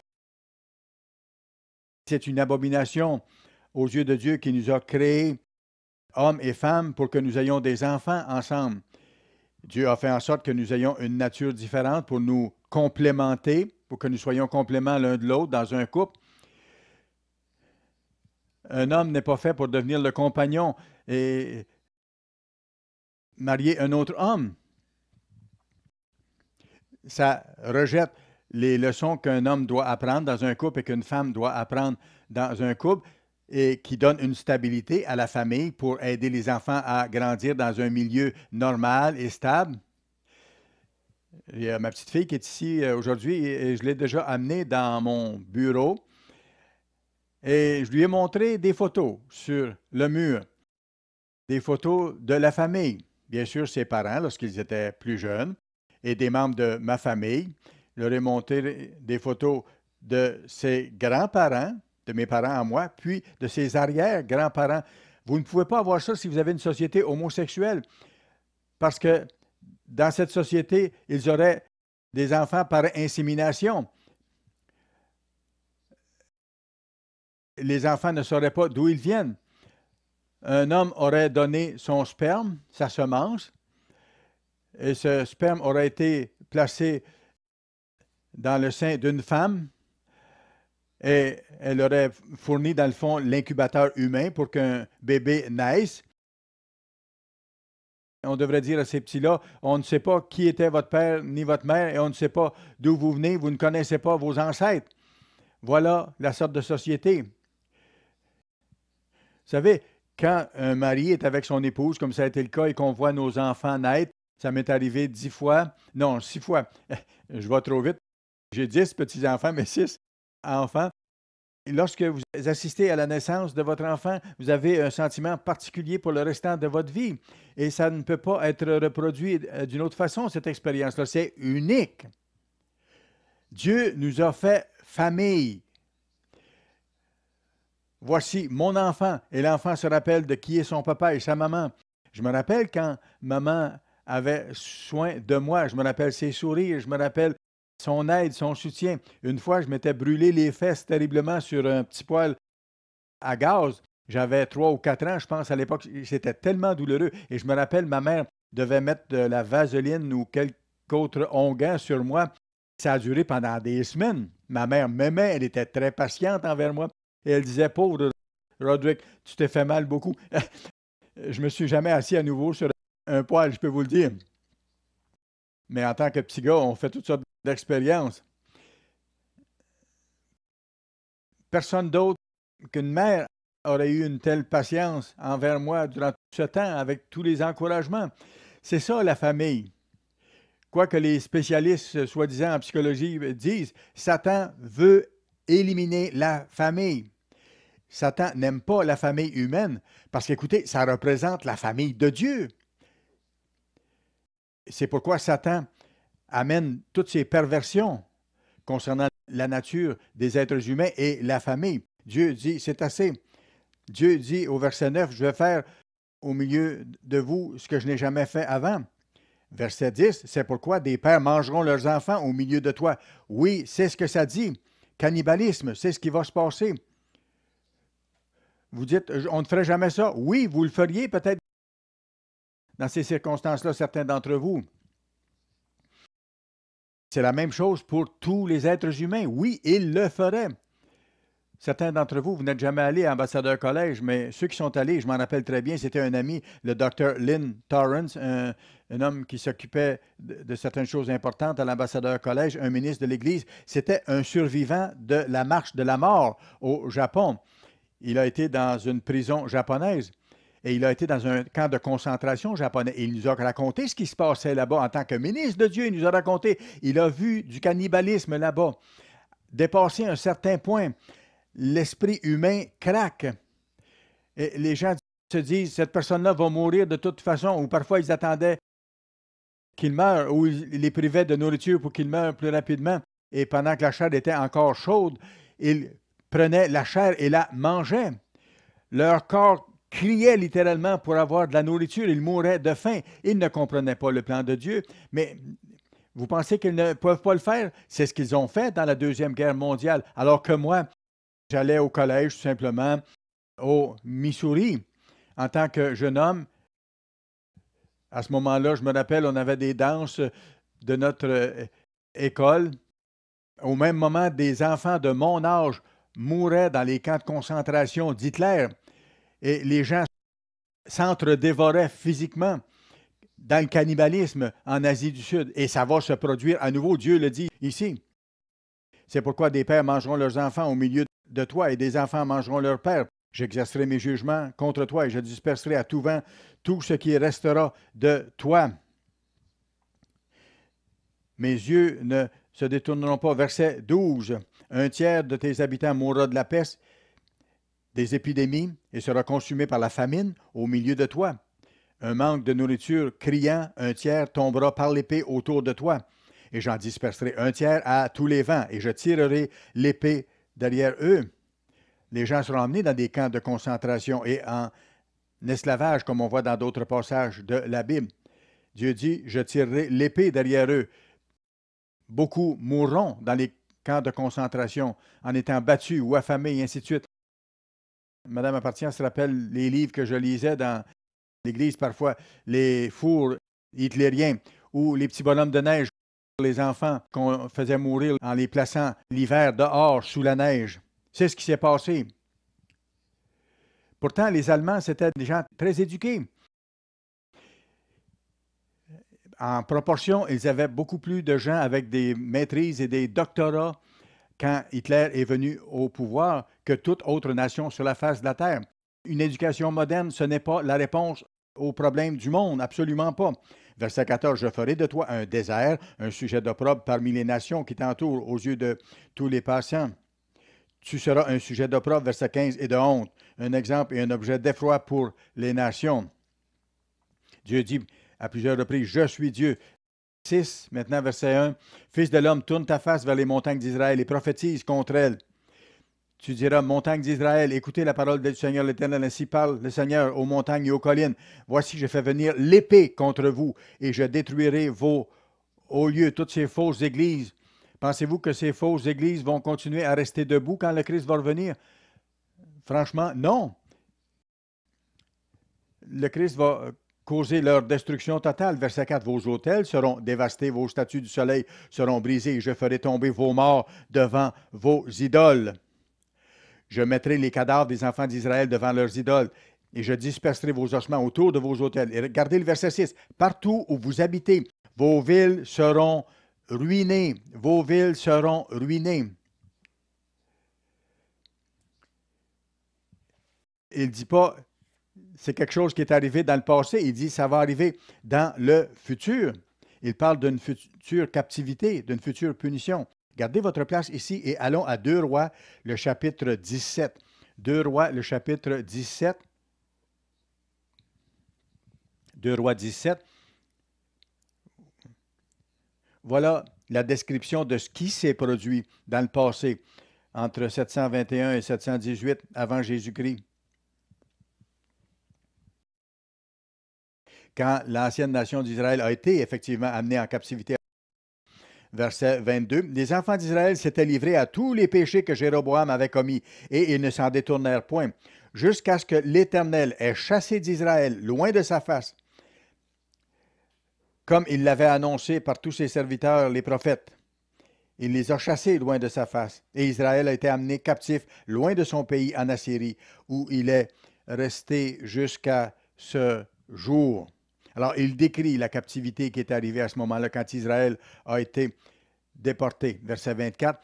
C'est une abomination aux yeux de Dieu qui nous a créés hommes et femmes, pour que nous ayons des enfants ensemble. Dieu a fait en sorte que nous ayons une nature différente pour nous complémenter, pour que nous soyons compléments l'un de l'autre dans un couple. Un homme n'est pas fait pour devenir le compagnon et marier un autre homme. Ça rejette les leçons qu'un homme doit apprendre dans un couple et qu'une femme doit apprendre dans un couple et qui donne une stabilité à la famille pour aider les enfants à grandir dans un milieu normal et stable. Il y a ma petite fille qui est ici euh, aujourd'hui et je l'ai déjà amenée dans mon bureau et je lui ai montré des photos sur le mur, des photos de la famille, bien sûr ses parents lorsqu'ils étaient plus jeunes et des membres de ma famille. Je leur ai montré des photos de ses grands-parents de mes parents à moi, puis de ses arrière-grands-parents. Vous ne pouvez pas avoir ça si vous avez une société homosexuelle, parce que dans cette société, ils auraient des enfants par insémination. Les enfants ne sauraient pas d'où ils viennent. Un homme aurait donné son sperme, sa semence, et ce sperme aurait été placé dans le sein d'une femme et elle aurait fourni, dans le fond, l'incubateur humain pour qu'un bébé naisse. On devrait dire à ces petits-là, on ne sait pas qui était votre père ni votre mère et on ne sait pas d'où vous venez, vous ne connaissez pas vos ancêtres. Voilà la sorte de société. Vous savez, quand un mari est avec son épouse, comme ça a été le cas, et qu'on voit nos enfants naître, ça m'est arrivé dix fois, non, six fois, je vais trop vite. J'ai dix petits-enfants, mais six enfant. Lorsque vous assistez à la naissance de votre enfant, vous avez un sentiment particulier pour le restant de votre vie. Et ça ne peut pas être reproduit euh, d'une autre façon, cette expérience-là. C'est unique. Dieu nous a fait famille. Voici mon enfant. Et l'enfant se rappelle de qui est son papa et sa maman. Je me rappelle quand maman avait soin de moi. Je me rappelle ses sourires. Je me rappelle son aide, son soutien. Une fois, je m'étais brûlé les fesses terriblement sur un petit poêle à gaz. J'avais trois ou quatre ans, je pense, à l'époque. C'était tellement douloureux. Et je me rappelle, ma mère devait mettre de la vaseline ou quelque autre onguent sur moi. Ça a duré pendant des semaines. Ma mère m'aimait, elle était très patiente envers moi. Et elle disait, pauvre Roderick, tu t'es fait mal beaucoup. je me suis jamais assis à nouveau sur un poêle, je peux vous le dire. Mais en tant que petit gars, on fait toutes sortes d'expérience. Personne d'autre qu'une mère aurait eu une telle patience envers moi durant tout ce temps avec tous les encouragements. C'est ça la famille. Quoi que les spécialistes soi-disant en psychologie disent, Satan veut éliminer la famille. Satan n'aime pas la famille humaine parce qu'écoutez, ça représente la famille de Dieu. C'est pourquoi Satan amène toutes ces perversions concernant la nature des êtres humains et la famille. Dieu dit, c'est assez. Dieu dit au verset 9, je vais faire au milieu de vous ce que je n'ai jamais fait avant. Verset 10, c'est pourquoi des pères mangeront leurs enfants au milieu de toi. Oui, c'est ce que ça dit. Cannibalisme, c'est ce qui va se passer. Vous dites, on ne ferait jamais ça. Oui, vous le feriez peut-être dans ces circonstances-là, certains d'entre vous. C'est la même chose pour tous les êtres humains. Oui, ils le ferait. Certains d'entre vous, vous n'êtes jamais allés à l'ambassadeur Collège, mais ceux qui sont allés, je m'en rappelle très bien, c'était un ami, le docteur Lynn Torrance, un, homme qui s'occupait de, certaines choses importantes à l'Ambassadeur Collège, un ministre de l'Église. C'était un survivant de la marche de la mort au Japon. Il a été dans une prison japonaise et il a été dans un camp de concentration japonais. Et il nous a raconté ce qui se passait là-bas en tant que ministre de Dieu. Il nous a raconté, il a vu du cannibalisme là-bas. Dépasser un certain point, l'esprit humain craque. Et les gens se disent, cette personne-là va mourir de toute façon, ou parfois ils attendaient qu'il meure, ou ils les privaient de nourriture pour qu'il meure plus rapidement. Et pendant que la chair était encore chaude, ils prenaient la chair et la mangeaient. Leur corps criaient littéralement pour avoir de la nourriture. Ils mouraient de faim. Ils ne comprenaient pas le plan de Dieu. Mais vous pensez qu'ils ne peuvent pas le faire? C'est ce qu'ils ont fait dans la Deuxième Guerre mondiale. Alors que moi, j'allais au collège tout simplement au Missouri en tant que jeune homme. À ce moment-là, je me rappelle, on avait des danses de notre euh, école. Au même moment, des enfants de mon âge mouraient dans les camps de concentration d'Hitler et les gens s'entre-dévoraient physiquement dans le cannibalisme en Asie du Sud. Et ça va se produire à nouveau. Dieu le dit ici. C'est pourquoi des pères mangeront leurs enfants au milieu de toi et des enfants mangeront leurs pères. J'exercerai mes jugements contre toi et je disperserai à tout vent tout ce qui restera de toi. Mes yeux ne se détourneront pas. Verset 12. Un tiers de tes habitants mourra de la peste des épidémies et sera consumé par la famine au milieu de toi. Un manque de nourriture criant, un tiers tombera par l'épée autour de toi, et j'en disperserai un tiers à tous les vents, et je tirerai l'épée derrière eux. Les gens seront emmenés dans des camps de concentration et en esclavage, comme on voit dans d'autres passages de la Bible. Dieu dit, je tirerai l'épée derrière eux. Beaucoup mourront dans les camps de concentration en étant battus ou affamés, et ainsi de suite. Madame Appartient se rappelle les livres que je lisais dans l'Église parfois, les fours hitlériens ou les petits bonhommes de neige pour les enfants qu'on faisait mourir en les plaçant l'hiver dehors sous la neige. C'est ce qui s'est passé. Pourtant, les Allemands, c'était des gens très éduqués. En proportion, ils avaient beaucoup plus de gens avec des maîtrises et des doctorats quand Hitler est venu au pouvoir que toute autre nation sur la face de la Terre. Une éducation moderne, ce n'est pas la réponse aux problèmes du monde, absolument pas. Verset 14, je ferai de toi un désert, un sujet d'opprobre parmi les nations qui t'entourent aux yeux de tous les patients. Tu seras un sujet d'opprobre, verset 15, et de honte, un exemple et un objet d'effroi pour les nations. Dieu dit à plusieurs reprises, je suis Dieu. 6, maintenant verset 1, Fils de l'homme, tourne ta face vers les montagnes d'Israël et prophétise contre elles. Tu diras, montagne d'Israël, écoutez la parole du Seigneur l'Éternel. Ainsi parle le Seigneur aux montagnes et aux collines. Voici, je fais venir l'épée contre vous et je détruirai vos hauts lieux, toutes ces fausses églises. Pensez-vous que ces fausses églises vont continuer à rester debout quand le Christ va revenir? Franchement, non. Le Christ va causer leur destruction totale. Verset 4, vos hôtels seront dévastés, vos statues du soleil seront brisées, je ferai tomber vos morts devant vos idoles. Je mettrai les cadavres des enfants d'Israël devant leurs idoles, et je disperserai vos ossements autour de vos hôtels. Et regardez le verset 6. Partout où vous habitez, vos villes seront ruinées. Vos villes seront ruinées. Il ne dit pas, c'est quelque chose qui est arrivé dans le passé. Il dit, ça va arriver dans le futur. Il parle d'une future captivité, d'une future punition. Gardez votre place ici et allons à Deux Rois, le chapitre 17. 2 Rois, le chapitre 17. 2 Rois 17. Voilà la description de ce qui s'est produit dans le passé entre 721 et 718 avant Jésus-Christ. Quand l'ancienne nation d'Israël a été effectivement amenée en captivité verset 22. Les enfants d'Israël s'étaient livrés à tous les péchés que Jéroboam avait commis, et ils ne s'en détournèrent point, jusqu'à ce que l'Éternel ait chassé d'Israël loin de sa face, comme il l'avait annoncé par tous ses serviteurs, les prophètes. Il les a chassés loin de sa face, et Israël a été amené captif loin de son pays en Assyrie, où il est resté jusqu'à ce jour. Alors, il décrit la captivité qui est arrivée à ce moment-là quand Israël a été déporté. Verset 24.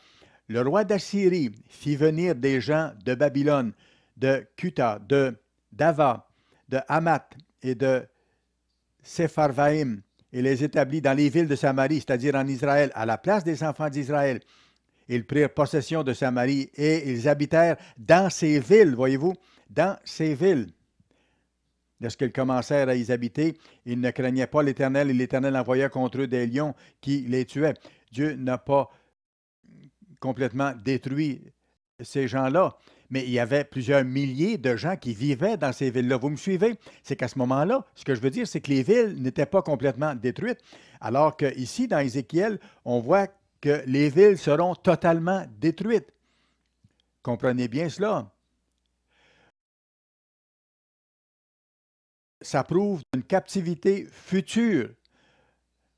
Le roi d'Assyrie fit venir des gens de Babylone, de Cuta, de Dava, de Hamat et de Sepharvaïm et les établit dans les villes de Samarie, c'est-à-dire en Israël, à la place des enfants d'Israël. Ils prirent possession de Samarie et ils habitèrent dans ces villes, voyez-vous, dans ces villes lorsqu'ils commencèrent à y habiter, ils ne craignaient pas l'Éternel et l'Éternel envoya contre eux des lions qui les tuaient. Dieu n'a pas complètement détruit ces gens-là, mais il y avait plusieurs milliers de gens qui vivaient dans ces villes-là. Vous me suivez? C'est qu'à ce moment-là, ce que je veux dire, c'est que les villes n'étaient pas complètement détruites, alors qu'ici, dans Ézéchiel, on voit que les villes seront totalement détruites. Comprenez bien cela. ça prouve une captivité future,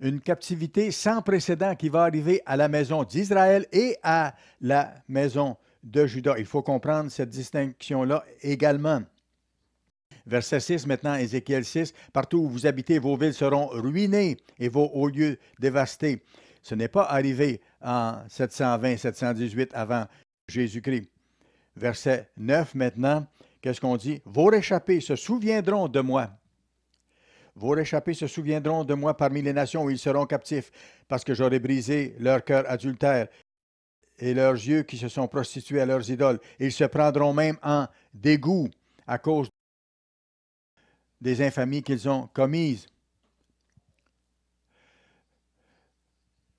une captivité sans précédent qui va arriver à la maison d'Israël et à la maison de Juda. Il faut comprendre cette distinction-là également. Verset 6, maintenant Ézéchiel 6, Partout où vous habitez, vos villes seront ruinées et vos hauts lieux dévastés. Ce n'est pas arrivé en 720-718 avant Jésus-Christ. Verset 9 maintenant, qu'est-ce qu'on dit? Vos réchappés se souviendront de moi. Vos réchappés se souviendront de moi parmi les nations où ils seront captifs, parce que j'aurai brisé leur cœur adultère et leurs yeux qui se sont prostitués à leurs idoles. Ils se prendront même en dégoût à cause des infamies qu'ils ont commises.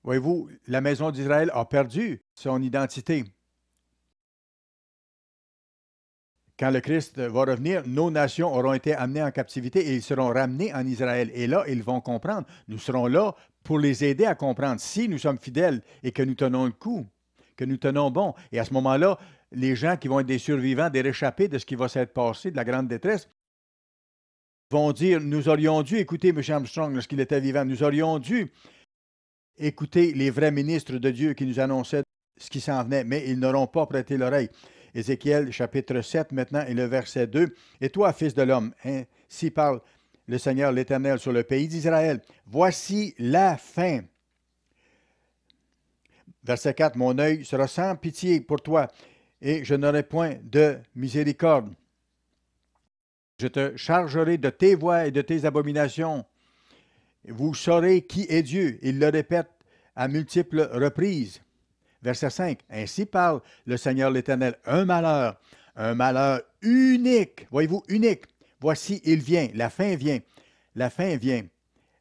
Voyez-vous, la maison d'Israël a perdu son identité. quand le Christ va revenir, nos nations auront été amenées en captivité et ils seront ramenés en Israël. Et là, ils vont comprendre. Nous serons là pour les aider à comprendre si nous sommes fidèles et que nous tenons le coup, que nous tenons bon. Et à ce moment-là, les gens qui vont être des survivants, des réchappés de ce qui va s'être passé, de la grande détresse, vont dire, nous aurions dû écouter M. Armstrong lorsqu'il était vivant, nous aurions dû écouter les vrais ministres de Dieu qui nous annonçaient ce qui s'en venait, mais ils n'auront pas prêté l'oreille. Ézéchiel chapitre 7 maintenant et le verset 2. Et toi, fils de l'homme, ainsi parle le Seigneur l'Éternel sur le pays d'Israël. Voici la fin. Verset 4, mon œil sera sans pitié pour toi et je n'aurai point de miséricorde. Je te chargerai de tes voies et de tes abominations. Vous saurez qui est Dieu. Il le répète à multiples reprises. Verset 5. Ainsi parle le Seigneur l'Éternel. Un malheur, un malheur unique. Voyez-vous, unique. Voici, il vient. La fin vient. La fin vient.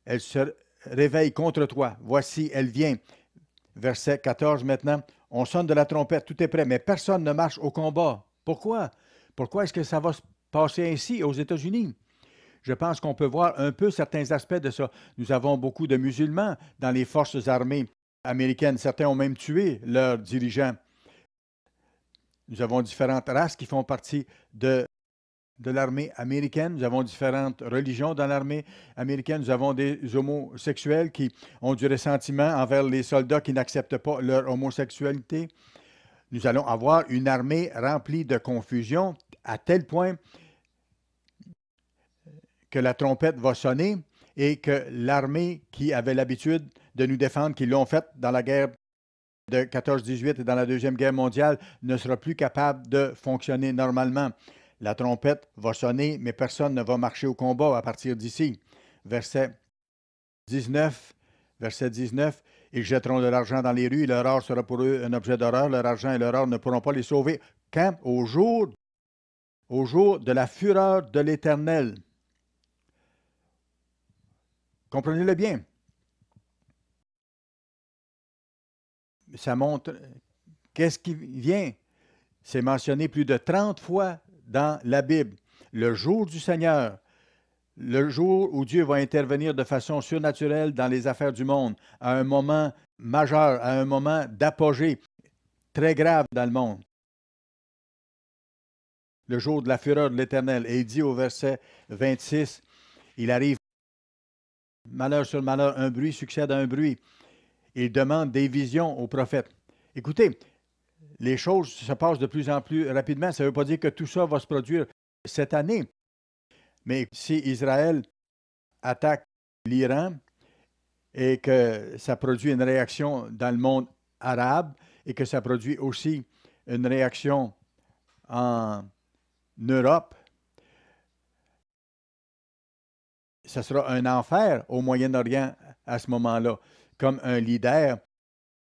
Elle se réveille contre toi. Voici, elle vient. Verset 14 maintenant. On sonne de la trompette, tout est prêt, mais personne ne marche au combat. Pourquoi? Pourquoi est-ce que ça va se passer ainsi aux États-Unis? Je pense qu'on peut voir un peu certains aspects de ça. Nous avons beaucoup de musulmans dans les forces armées américaines. Certains ont même tué leurs dirigeants. Nous avons différentes races qui font partie de, de l'armée américaine. Nous avons différentes religions dans l'armée américaine. Nous avons des homosexuels qui ont du ressentiment envers les soldats qui n'acceptent pas leur homosexualité. Nous allons avoir une armée remplie de confusion à tel point que la trompette va sonner et que l'armée qui avait l'habitude de nous défendre, qui l'ont fait dans la guerre de 14-18 et dans la Deuxième Guerre mondiale, ne sera plus capable de fonctionner normalement. La trompette va sonner, mais personne ne va marcher au combat à partir d'ici. Verset 19, verset 19, ils jetteront de l'argent dans les rues, leur or sera pour eux un objet d'horreur, leur argent et leur or ne pourront pas les sauver. Quand? Au jour, au jour de la fureur de l'Éternel. Comprenez-le bien. ça montre qu'est-ce qui vient. C'est mentionné plus de 30 fois dans la Bible. Le jour du Seigneur, le jour où Dieu va intervenir de façon surnaturelle dans les affaires du monde, à un moment majeur, à un moment d'apogée très grave dans le monde. Le jour de la fureur de l'Éternel. Et il dit au verset 26, il arrive malheur sur malheur, un bruit succède à un bruit il demande des visions aux prophètes. Écoutez, les choses se passent de plus en plus rapidement. Ça ne veut pas dire que tout ça va se produire cette année. Mais si Israël attaque l'Iran et que ça produit une réaction dans le monde arabe et que ça produit aussi une réaction en Europe, ce sera un enfer au Moyen-Orient à ce moment-là comme un leader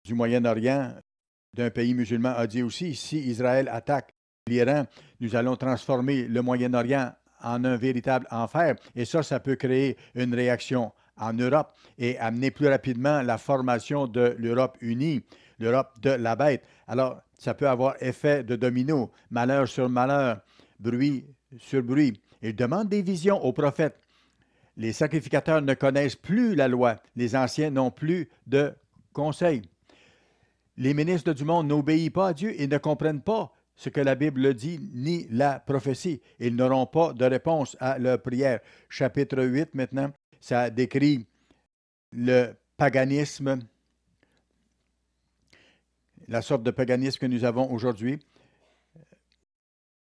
du Moyen-Orient, d'un pays musulman, a dit aussi, si Israël attaque l'Iran, nous allons transformer le Moyen-Orient en un véritable enfer. Et ça, ça peut créer une réaction en Europe et amener plus rapidement la formation de l'Europe unie, l'Europe de la bête. Alors, ça peut avoir effet de domino, malheur sur malheur, bruit sur bruit. Il demande des visions aux prophètes les sacrificateurs ne connaissent plus la loi. Les anciens n'ont plus de conseil. Les ministres du monde n'obéissent pas à Dieu et ne comprennent pas ce que la Bible dit ni la prophétie. Ils n'auront pas de réponse à leur prière. Chapitre 8 maintenant, ça décrit le paganisme, la sorte de paganisme que nous avons aujourd'hui.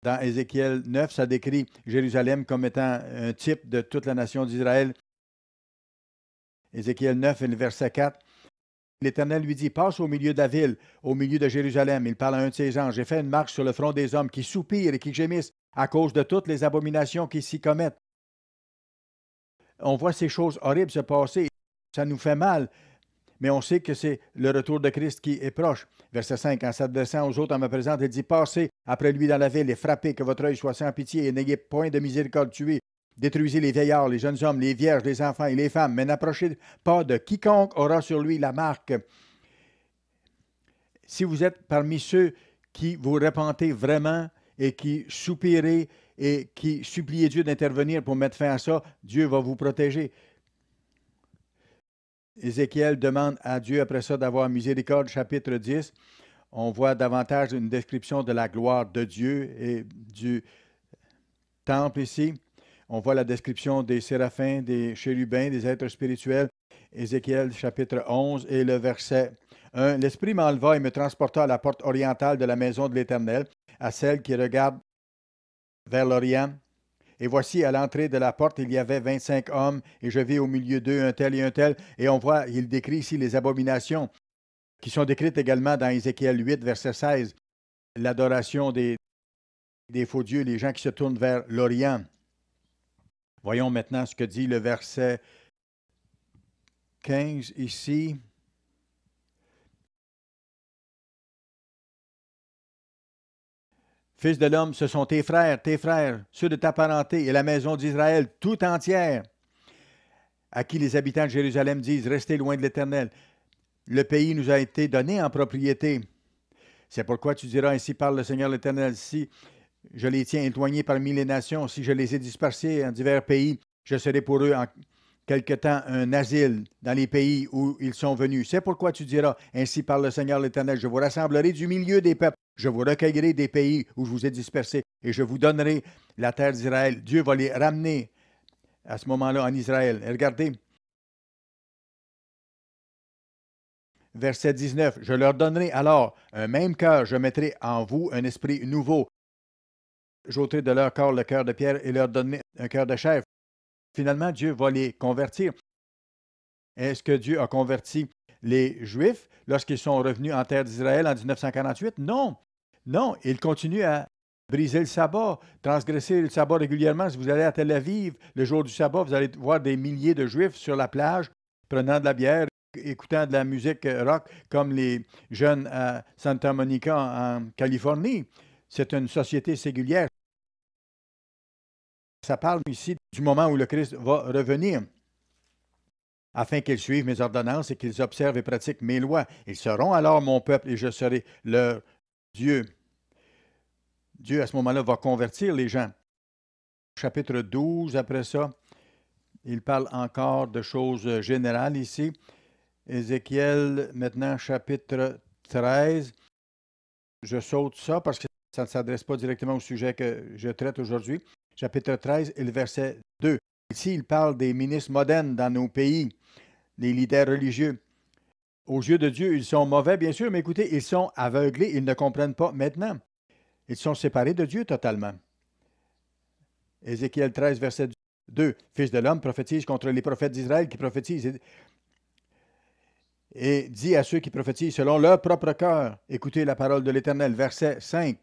Dans Ézéchiel 9, ça décrit Jérusalem comme étant un type de toute la nation d'Israël. Ézéchiel 9 verset 4. L'Éternel lui dit, passe au milieu de la ville, au milieu de Jérusalem. Il parle à un de ses anges. J'ai fait une marche sur le front des hommes qui soupirent et qui gémissent à cause de toutes les abominations qui s'y commettent. On voit ces choses horribles se passer. Ça nous fait mal mais on sait que c'est le retour de Christ qui est proche. Verset 5, en s'adressant aux autres en me présente, il dit, Passez après lui dans la ville et frappez, que votre œil soit sans pitié et n'ayez point de miséricorde, tué. Détruisez les vieillards, les jeunes hommes, les vierges, les enfants et les femmes, mais n'approchez pas de quiconque aura sur lui la marque. Si vous êtes parmi ceux qui vous repentez vraiment et qui soupirez et qui suppliez Dieu d'intervenir pour mettre fin à ça, Dieu va vous protéger. Ézéchiel demande à Dieu après ça d'avoir miséricorde, chapitre 10. On voit davantage une description de la gloire de Dieu et du temple ici. On voit la description des séraphins, des chérubins, des êtres spirituels. Ézéchiel chapitre 11 et le verset 1. L'Esprit m'enleva et me transporta à la porte orientale de la maison de l'Éternel, à celle qui regarde vers l'Orient, et voici à l'entrée de la porte, il y avait 25 hommes, et je vis au milieu d'eux un tel et un tel. Et on voit, il décrit ici les abominations qui sont décrites également dans Ézéchiel 8, verset 16, l'adoration des, des faux dieux, les gens qui se tournent vers l'Orient. Voyons maintenant ce que dit le verset 15 ici. Fils de l'homme, ce sont tes frères, tes frères, ceux de ta parenté et la maison d'Israël tout entière, à qui les habitants de Jérusalem disent, restez loin de l'Éternel. Le pays nous a été donné en propriété. C'est pourquoi tu diras, ainsi parle le Seigneur l'Éternel, si je les tiens éloignés parmi les nations, si je les ai dispersés en divers pays, je serai pour eux en quelque temps un asile dans les pays où ils sont venus. C'est pourquoi tu diras, ainsi parle le Seigneur l'Éternel, je vous rassemblerai du milieu des peuples, je vous recueillerai des pays où je vous ai dispersés et je vous donnerai la terre d'Israël. Dieu va les ramener à ce moment-là en Israël. Et regardez. Verset 19, je leur donnerai alors un même cœur, je mettrai en vous un esprit nouveau. J'ôterai de leur corps le cœur de pierre et leur donnerai un cœur de chèvre. Finalement, Dieu va les convertir. Est-ce que Dieu a converti les Juifs lorsqu'ils sont revenus en terre d'Israël en 1948? Non. Non, il continue à briser le sabbat, transgresser le sabbat régulièrement. Si vous allez à Tel Aviv, le jour du sabbat, vous allez voir des milliers de Juifs sur la plage, prenant de la bière, écoutant de la musique euh, rock, comme les jeunes à Santa Monica en Californie. C'est une société séculière. Ça parle ici du moment où le Christ va revenir afin qu'ils suivent mes ordonnances et qu'ils observent et pratiquent mes lois. Ils seront alors mon peuple et je serai leur Dieu. Dieu, à ce moment-là, va convertir les gens. Chapitre 12, après ça, il parle encore de choses générales ici. Ézéchiel, maintenant, chapitre 13. Je saute ça parce que ça ne s'adresse pas directement au sujet que je traite aujourd'hui. Chapitre 13 et le verset 2. Ici, il parle des ministres modernes dans nos pays, des leaders religieux. Aux yeux de Dieu, ils sont mauvais, bien sûr, mais écoutez, ils sont aveuglés, ils ne comprennent pas maintenant. Ils sont séparés de Dieu totalement. Ézéchiel 13, verset 2. Fils de l'homme prophétise contre les prophètes d'Israël qui prophétisent et dit à ceux qui prophétisent selon leur propre cœur, écoutez la parole de l'Éternel. Verset 5.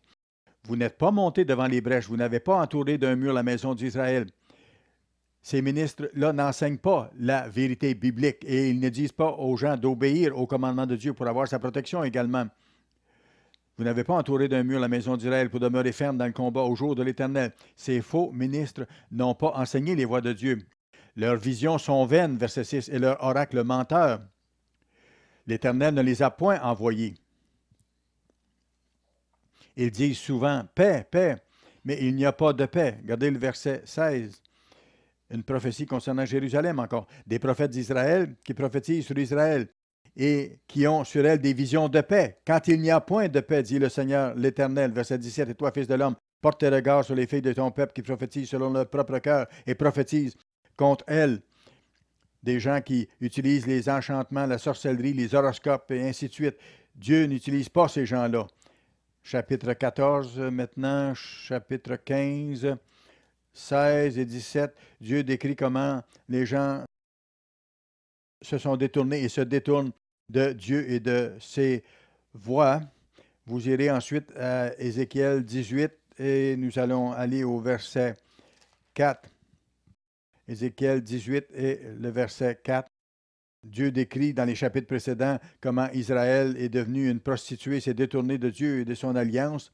Vous n'êtes pas monté devant les brèches, vous n'avez pas entouré d'un mur la maison d'Israël ces ministres-là n'enseignent pas la vérité biblique et ils ne disent pas aux gens d'obéir au commandement de Dieu pour avoir sa protection également. Vous n'avez pas entouré d'un mur la maison d'Israël pour demeurer ferme dans le combat au jour de l'Éternel. Ces faux ministres n'ont pas enseigné les voies de Dieu. Leurs visions sont vaines, verset 6, et leur oracle menteur. L'Éternel ne les a point envoyés. Ils disent souvent paix, paix, mais il n'y a pas de paix. Regardez le verset 16 une prophétie concernant Jérusalem encore, des prophètes d'Israël qui prophétisent sur Israël et qui ont sur elle des visions de paix. Quand il n'y a point de paix, dit le Seigneur l'Éternel, verset 17, et toi, fils de l'homme, porte tes regards sur les filles de ton peuple qui prophétisent selon leur propre cœur et prophétisent contre elles. Des gens qui utilisent les enchantements, la sorcellerie, les horoscopes et ainsi de suite. Dieu n'utilise pas ces gens-là. Chapitre 14 maintenant, chapitre 15. 16 et 17, Dieu décrit comment les gens se sont détournés et se détournent de Dieu et de ses voies. Vous irez ensuite à Ézéchiel 18 et nous allons aller au verset 4. Ézéchiel 18 et le verset 4. Dieu décrit dans les chapitres précédents comment Israël est devenu une prostituée, s'est détourné de Dieu et de son alliance.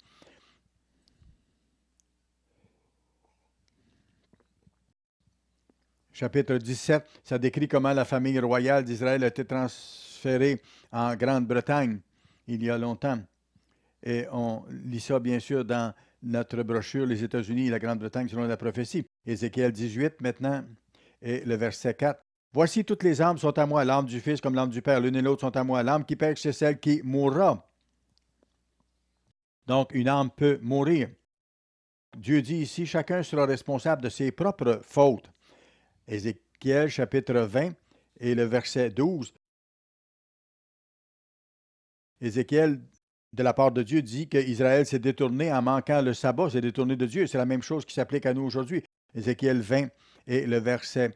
chapitre 17, ça décrit comment la famille royale d'Israël a été transférée en Grande-Bretagne il y a longtemps. Et on lit ça, bien sûr, dans notre brochure Les États-Unis et la Grande-Bretagne selon la prophétie. Ézéchiel 18, maintenant, et le verset 4. Voici toutes les âmes sont à moi, l'âme du Fils comme l'âme du Père, l'une et l'autre sont à moi. L'âme qui pêche, c'est celle qui mourra. Donc, une âme peut mourir. Dieu dit ici, chacun sera responsable de ses propres fautes. Ézéchiel chapitre 20 et le verset 12. Ézéchiel, de la part de Dieu, dit qu'Israël s'est détourné en manquant le sabbat, s'est détourné de Dieu. C'est la même chose qui s'applique à nous aujourd'hui. Ézéchiel 20 et le verset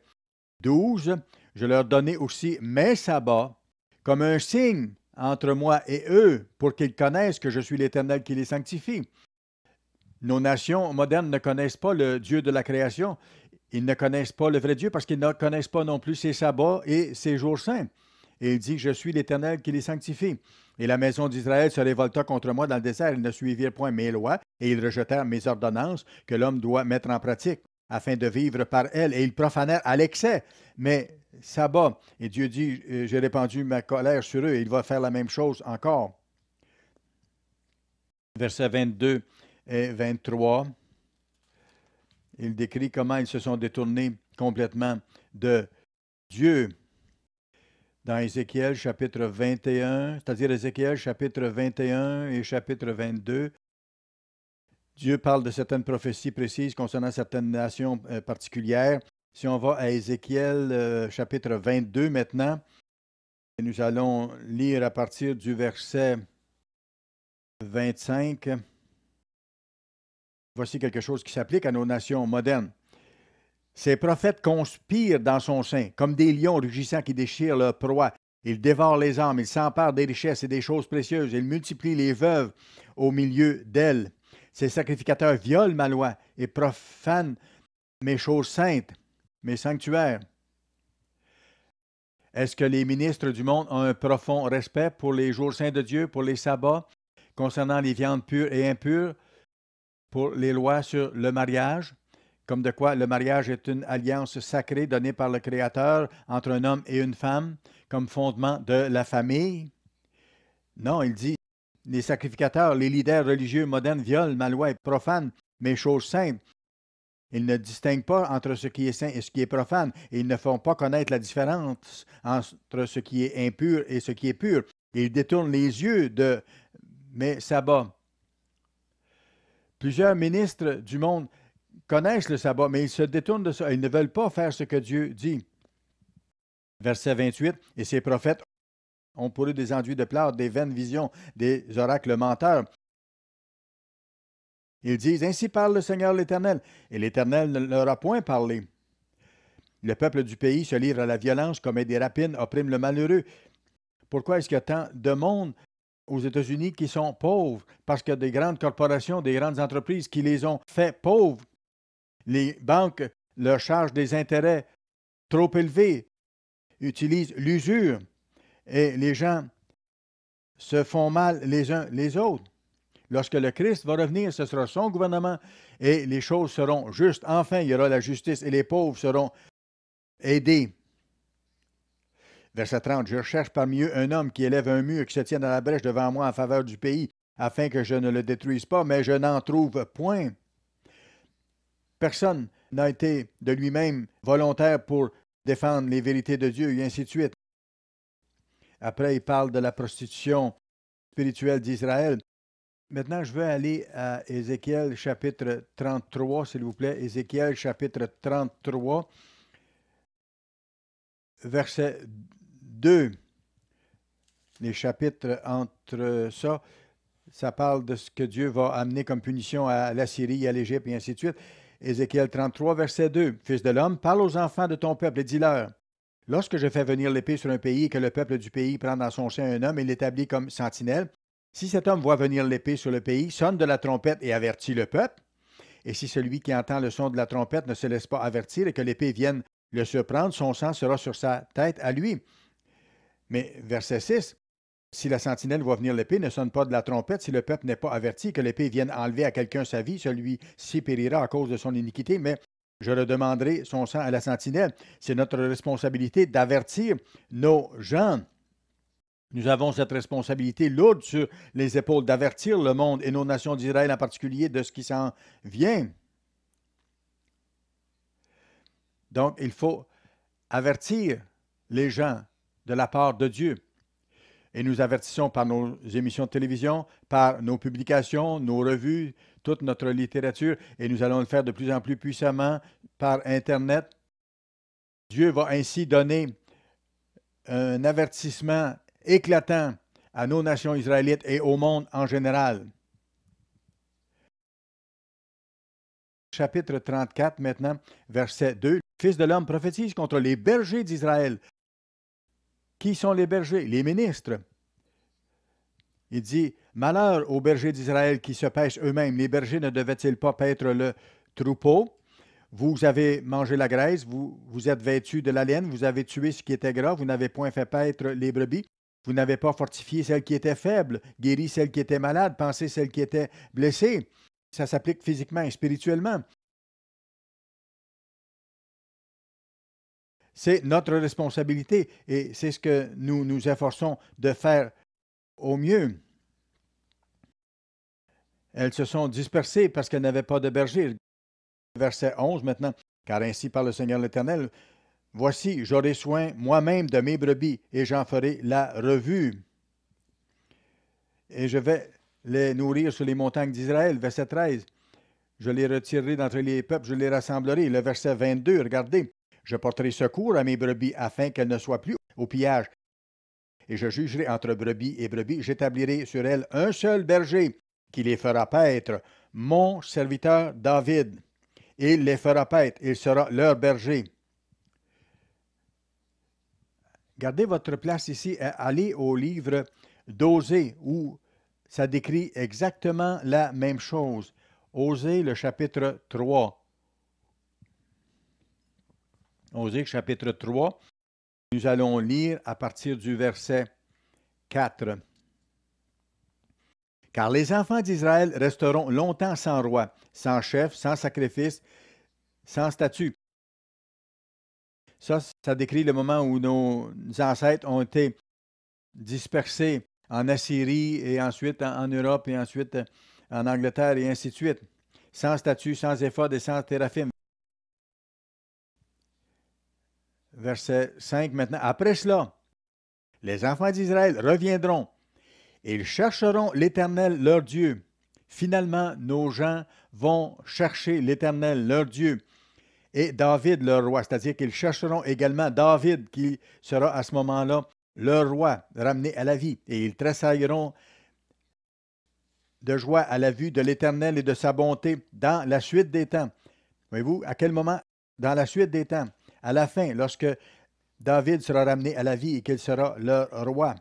12. Je leur donnais aussi mes sabbats comme un signe entre moi et eux, pour qu'ils connaissent que je suis l'Éternel qui les sanctifie. Nos nations modernes ne connaissent pas le Dieu de la création. Ils ne connaissent pas le vrai Dieu parce qu'ils ne connaissent pas non plus ses sabbats et ses jours saints. Et il dit, je suis l'Éternel qui les sanctifie. Et la maison d'Israël se révolta contre moi dans le désert. Ils ne suivirent point mes lois et ils rejetèrent mes ordonnances que l'homme doit mettre en pratique afin de vivre par elles. Et ils profanèrent à l'excès. Mais sabbats. Et Dieu dit, euh, j'ai répandu ma colère sur eux et il va faire la même chose encore. Versets 22 et 23. Il décrit comment ils se sont détournés complètement de Dieu. Dans Ézéchiel chapitre 21, c'est-à-dire Ézéchiel chapitre 21 et chapitre 22, Dieu parle de certaines prophéties précises concernant certaines nations euh, particulières. Si on va à Ézéchiel euh, chapitre 22 maintenant, nous allons lire à partir du verset 25. Voici quelque chose qui s'applique à nos nations modernes. Ses prophètes conspirent dans son sein, comme des lions rugissants qui déchirent leur proie. Ils dévorent les âmes, ils s'emparent des richesses et des choses précieuses, ils multiplient les veuves au milieu d'elles. Ces sacrificateurs violent ma loi et profanent mes choses saintes, mes sanctuaires. Est-ce que les ministres du monde ont un profond respect pour les jours saints de Dieu, pour les sabbats, concernant les viandes pures et impures, pour les lois sur le mariage, comme de quoi le mariage est une alliance sacrée donnée par le Créateur entre un homme et une femme comme fondement de la famille. Non, il dit, les sacrificateurs, les leaders religieux modernes violent ma loi et profane, mes choses saintes. Ils ne distinguent pas entre ce qui est saint et ce qui est profane, et ils ne font pas connaître la différence entre ce qui est impur et ce qui est pur. Ils détournent les yeux de mes sabbats Plusieurs ministres du monde connaissent le sabbat, mais ils se détournent de ça. Ils ne veulent pas faire ce que Dieu dit. Verset 28, et ces prophètes ont pour eux des enduits de plâtre, des vaines visions, des oracles menteurs. Ils disent, Ainsi parle le Seigneur l'Éternel, et l'Éternel ne leur a point parlé. Le peuple du pays se livre à la violence, commet des rapines, opprime le malheureux. Pourquoi est-ce qu'il y a tant de monde aux États-Unis qui sont pauvres parce que des grandes corporations, des grandes entreprises qui les ont fait pauvres. Les banques leur chargent des intérêts trop élevés, utilisent l'usure et les gens se font mal les uns les autres. Lorsque le Christ va revenir, ce sera son gouvernement et les choses seront justes. Enfin, il y aura la justice et les pauvres seront aidés. Verset 30, je recherche parmi eux un homme qui élève un mur, et qui se tient dans la brèche devant moi en faveur du pays, afin que je ne le détruise pas, mais je n'en trouve point. Personne n'a été de lui-même volontaire pour défendre les vérités de Dieu, et ainsi de suite. Après, il parle de la prostitution spirituelle d'Israël. Maintenant, je veux aller à Ézéchiel chapitre 33, s'il vous plaît. Ézéchiel chapitre 33, verset 2, les chapitres entre ça, ça parle de ce que Dieu va amener comme punition à la Syrie, à l'Égypte et ainsi de suite. Ézéchiel 33, verset 2. Fils de l'homme, parle aux enfants de ton peuple et dis-leur Lorsque je fais venir l'épée sur un pays et que le peuple du pays prend dans son sein un homme et l'établit comme sentinelle, si cet homme voit venir l'épée sur le pays, sonne de la trompette et avertit le peuple. Et si celui qui entend le son de la trompette ne se laisse pas avertir et que l'épée vienne le surprendre, son sang sera sur sa tête à lui. Mais verset 6, si la sentinelle voit venir l'épée, ne sonne pas de la trompette. Si le peuple n'est pas averti que l'épée vienne enlever à quelqu'un sa vie, celui-ci périra à cause de son iniquité, mais je redemanderai son sang à la sentinelle. C'est notre responsabilité d'avertir nos gens. Nous avons cette responsabilité lourde sur les épaules d'avertir le monde et nos nations d'Israël en particulier de ce qui s'en vient. Donc, il faut avertir les gens de la part de Dieu. Et nous avertissons par nos émissions de télévision, par nos publications, nos revues, toute notre littérature, et nous allons le faire de plus en plus puissamment par Internet. Dieu va ainsi donner un avertissement éclatant à nos nations israélites et au monde en général. Chapitre 34 maintenant, verset 2. Fils de l'homme prophétise contre les bergers d'Israël, qui sont les bergers? Les ministres. Il dit, Malheur aux bergers d'Israël qui se pêchent eux-mêmes. Les bergers ne devaient-ils pas paître le troupeau? Vous avez mangé la graisse, vous, vous êtes vêtus de la laine, vous avez tué ce qui était gras, vous n'avez point fait paître les brebis, vous n'avez pas fortifié celles qui étaient faibles, guéri celles qui étaient malades, pensé celles qui étaient blessées. Ça s'applique physiquement et spirituellement. C'est notre responsabilité et c'est ce que nous nous efforçons de faire au mieux. Elles se sont dispersées parce qu'elles n'avaient pas de berger. Verset 11 maintenant. Car ainsi parle le Seigneur l'Éternel. Voici, j'aurai soin moi-même de mes brebis et j'en ferai la revue. Et je vais les nourrir sur les montagnes d'Israël. Verset 13. Je les retirerai d'entre les peuples, je les rassemblerai. Le verset 22, regardez. Je porterai secours à mes brebis afin qu'elles ne soient plus au pillage. Et je jugerai entre brebis et brebis, j'établirai sur elles un seul berger qui les fera paître, mon serviteur David. Il les fera paître, il sera leur berger. Gardez votre place ici, et allez au livre d'Osée où ça décrit exactement la même chose. Osée le chapitre 3. Osée chapitre 3. Nous allons lire à partir du verset 4. Car les enfants d'Israël resteront longtemps sans roi, sans chef, sans sacrifice, sans statut. Ça, ça décrit le moment où nos ancêtres ont été dispersés en Assyrie et ensuite en, Europe et ensuite en Angleterre et ainsi de suite, sans statut, sans effort et sans téraphim. verset 5 maintenant. Après cela, les enfants d'Israël reviendront et ils chercheront l'Éternel, leur Dieu. Finalement, nos gens vont chercher l'Éternel, leur Dieu, et David, leur roi. C'est-à-dire qu'ils chercheront également David, qui sera à ce moment-là leur roi, ramené à la vie. Et ils tressailleront de joie à la vue de l'Éternel et de sa bonté dans la suite des temps. Voyez-vous, à quel moment? Dans la suite des temps à la fin, lorsque David sera ramené à la vie et qu'il sera leur roi.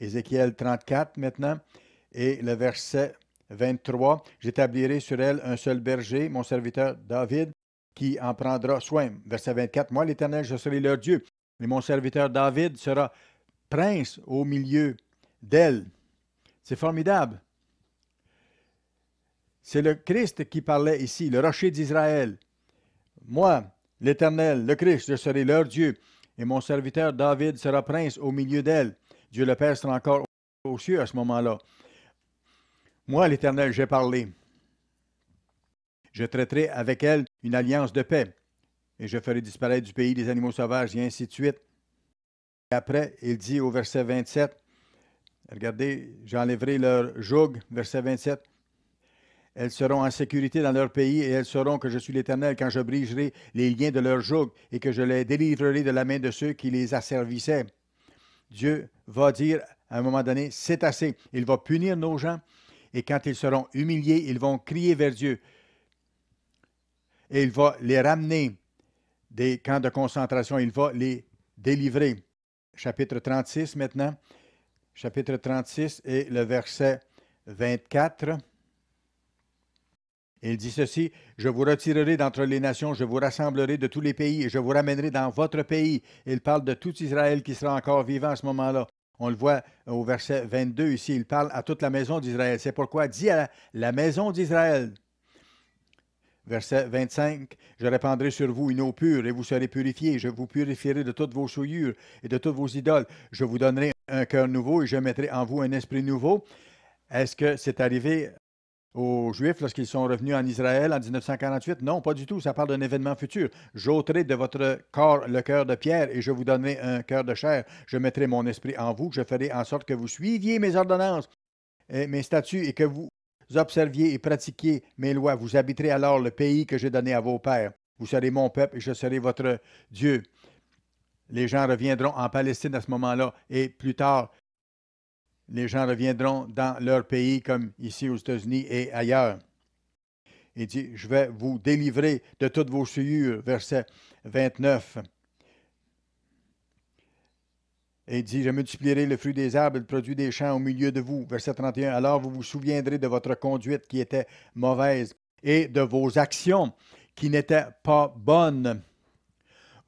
Ézéchiel 34 maintenant, et le verset 23, J'établirai sur elle un seul berger, mon serviteur David, qui en prendra soin. Verset 24, Moi l'Éternel, je serai leur Dieu, et mon serviteur David sera prince au milieu d'elle. C'est formidable. C'est le Christ qui parlait ici, le rocher d'Israël. Moi, L'Éternel, le Christ, je serai leur Dieu, et mon serviteur David sera prince au milieu d'elle. Dieu le Père sera encore aux cieux à ce moment-là. Moi, l'Éternel, j'ai parlé. Je traiterai avec elle une alliance de paix, et je ferai disparaître du pays des animaux sauvages, et ainsi de suite. Et après, il dit au verset 27, regardez, j'enlèverai leur joug, verset 27, elles seront en sécurité dans leur pays et elles sauront que je suis l'Éternel quand je briserai les liens de leur joug et que je les délivrerai de la main de ceux qui les asservissaient. Dieu va dire à un moment donné, c'est assez. Il va punir nos gens et quand ils seront humiliés, ils vont crier vers Dieu. Et il va les ramener des camps de concentration, il va les délivrer. Chapitre 36 maintenant, chapitre 36 et le verset 24. Il dit ceci, Je vous retirerai d'entre les nations, je vous rassemblerai de tous les pays, et je vous ramènerai dans votre pays. Il parle de tout Israël qui sera encore vivant à ce moment-là. On le voit au verset 22 ici, il parle à toute la maison d'Israël. C'est pourquoi dit à la maison d'Israël, Verset 25, Je répandrai sur vous une eau pure, et vous serez purifiés. Je vous purifierai de toutes vos souillures et de toutes vos idoles. Je vous donnerai un cœur nouveau, et je mettrai en vous un esprit nouveau. Est-ce que c'est arrivé aux Juifs lorsqu'ils sont revenus en Israël en 1948? Non, pas du tout. Ça parle d'un événement futur. J'ôterai de votre corps le cœur de pierre et je vous donnerai un cœur de chair. Je mettrai mon esprit en vous. Je ferai en sorte que vous suiviez mes ordonnances et mes statuts et que vous observiez et pratiquiez mes lois. Vous habiterez alors le pays que j'ai donné à vos pères. Vous serez mon peuple et je serai votre Dieu. Les gens reviendront en Palestine à ce moment-là et plus tard, les gens reviendront dans leur pays comme ici aux États-Unis et ailleurs. Il dit, je vais vous délivrer de toutes vos souillures, verset 29. il dit, je multiplierai le fruit des arbres et le produit des champs au milieu de vous. Verset 31, alors vous vous souviendrez de votre conduite qui était mauvaise et de vos actions qui n'étaient pas bonnes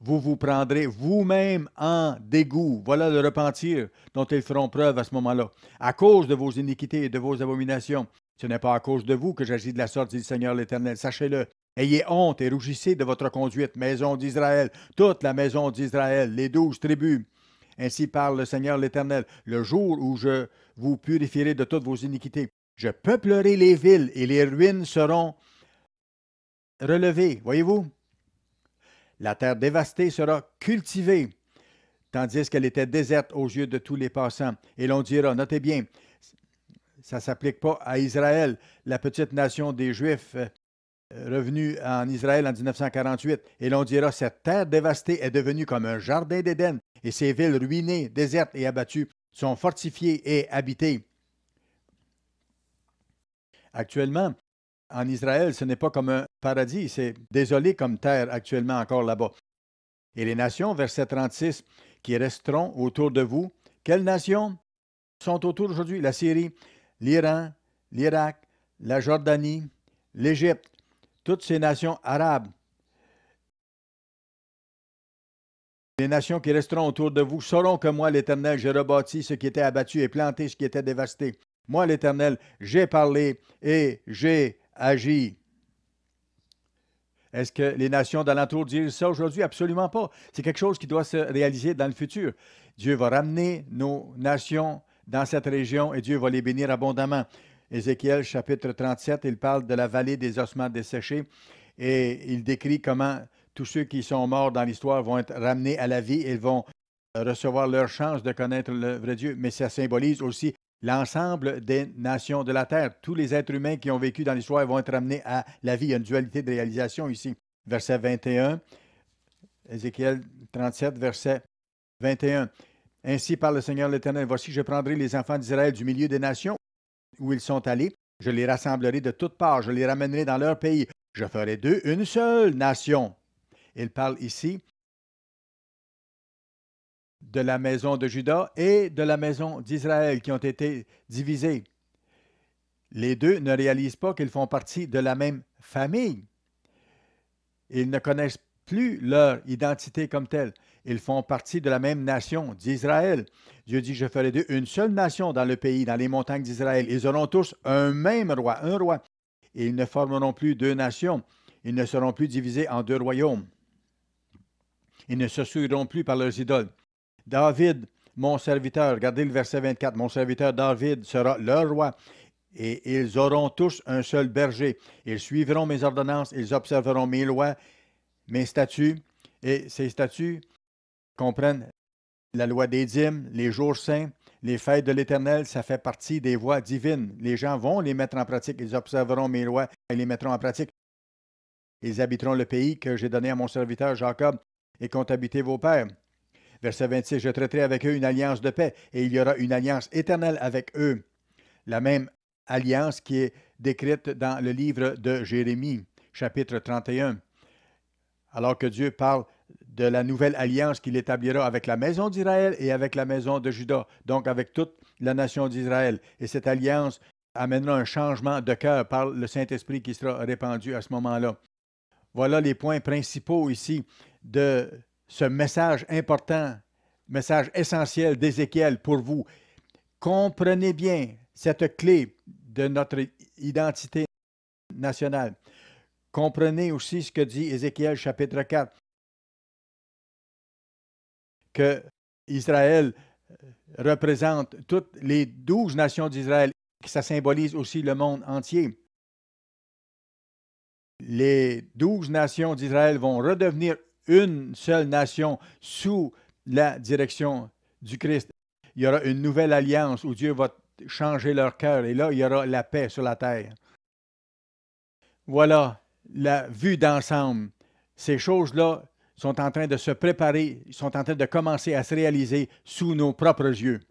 vous vous prendrez vous-même en dégoût. Voilà le repentir dont ils feront preuve à ce moment-là, à cause de vos iniquités et de vos abominations. Ce n'est pas à cause de vous que j'agis de la sorte, dit le Seigneur l'Éternel. Sachez-le. Ayez honte et rougissez de votre conduite, maison d'Israël, toute la maison d'Israël, les douze tribus. Ainsi parle le Seigneur l'Éternel, le jour où je vous purifierai de toutes vos iniquités. Je peuplerai les villes et les ruines seront relevées. Voyez-vous, la terre dévastée sera cultivée, tandis qu'elle était déserte aux yeux de tous les passants. Et l'on dira, notez bien, ça ne s'applique pas à Israël, la petite nation des Juifs euh, revenue en Israël en 1948. Et l'on dira, cette terre dévastée est devenue comme un jardin d'Éden, et ces villes ruinées, désertes et abattues sont fortifiées et habitées. Actuellement, en Israël, ce n'est pas comme un paradis, c'est désolé comme terre actuellement encore là-bas. Et les nations, verset 36, qui resteront autour de vous, quelles nations sont autour aujourd'hui? La Syrie, l'Iran, l'Irak, la Jordanie, l'Égypte, toutes ces nations arabes. Les nations qui resteront autour de vous sauront que moi, l'Éternel, j'ai rebâti ce qui était abattu et planté ce qui était dévasté. Moi, l'Éternel, j'ai parlé et j'ai agit. Est-ce que les nations d'alentour disent ça aujourd'hui? Absolument pas. C'est quelque chose qui doit se réaliser dans le futur. Dieu va ramener nos nations dans cette région et Dieu va les bénir abondamment. Ézéchiel chapitre 37, il parle de la vallée des ossements desséchés et il décrit comment tous ceux qui sont morts dans l'histoire vont être ramenés à la vie et vont recevoir leur chance de connaître le vrai Dieu. Mais ça symbolise aussi l'ensemble des nations de la Terre. Tous les êtres humains qui ont vécu dans l'histoire vont être amenés à la vie. Il y a une dualité de réalisation ici. Verset 21, Ézéchiel 37, verset 21. Ainsi parle le Seigneur l'Éternel, voici je prendrai les enfants d'Israël du milieu des nations où ils sont allés, je les rassemblerai de toutes parts, je les ramènerai dans leur pays, je ferai d'eux une seule nation. Il parle ici de la maison de Juda et de la maison d'Israël qui ont été divisés. Les deux ne réalisent pas qu'ils font partie de la même famille. Ils ne connaissent plus leur identité comme telle. Ils font partie de la même nation d'Israël. Dieu dit, je ferai d'eux une seule nation dans le pays, dans les montagnes d'Israël. Ils auront tous un même roi, un roi. ils ne formeront plus deux nations. Ils ne seront plus divisés en deux royaumes. Ils ne se souilleront plus par leurs idoles. David, mon serviteur, regardez le verset 24, mon serviteur David sera leur roi. Et ils auront tous un seul berger. Ils suivront mes ordonnances, ils observeront mes lois, mes statuts. Et ces statuts comprennent la loi des dîmes, les jours saints, les fêtes de l'Éternel, ça fait partie des voies divines. Les gens vont les mettre en pratique. Ils observeront mes lois et les mettront en pratique. Ils habiteront le pays que j'ai donné à mon serviteur Jacob et qu'ont habité vos pères. Verset 26, Je traiterai avec eux une alliance de paix, et il y aura une alliance éternelle avec eux. La même alliance qui est décrite dans le livre de Jérémie, chapitre 31. Alors que Dieu parle de la nouvelle alliance qu'il établira avec la maison d'Israël et avec la maison de Juda, donc avec toute la nation d'Israël. Et cette alliance amènera un changement de cœur par le Saint-Esprit qui sera répandu à ce moment-là. Voilà les points principaux ici de ce message important, message essentiel d'Ézéchiel pour vous. Comprenez bien cette clé de notre identité nationale. Comprenez aussi ce que dit Ézéchiel chapitre 4, que Israël euh, représente toutes les douze nations d'Israël, que ça symbolise aussi le monde entier. Les douze nations d'Israël vont redevenir une seule nation sous la direction du Christ. Il y aura une nouvelle alliance où Dieu va changer leur cœur et là, il y aura la paix sur la terre. Voilà la vue d'ensemble. Ces choses-là sont en train de se préparer, sont en train de commencer à se réaliser sous nos propres yeux.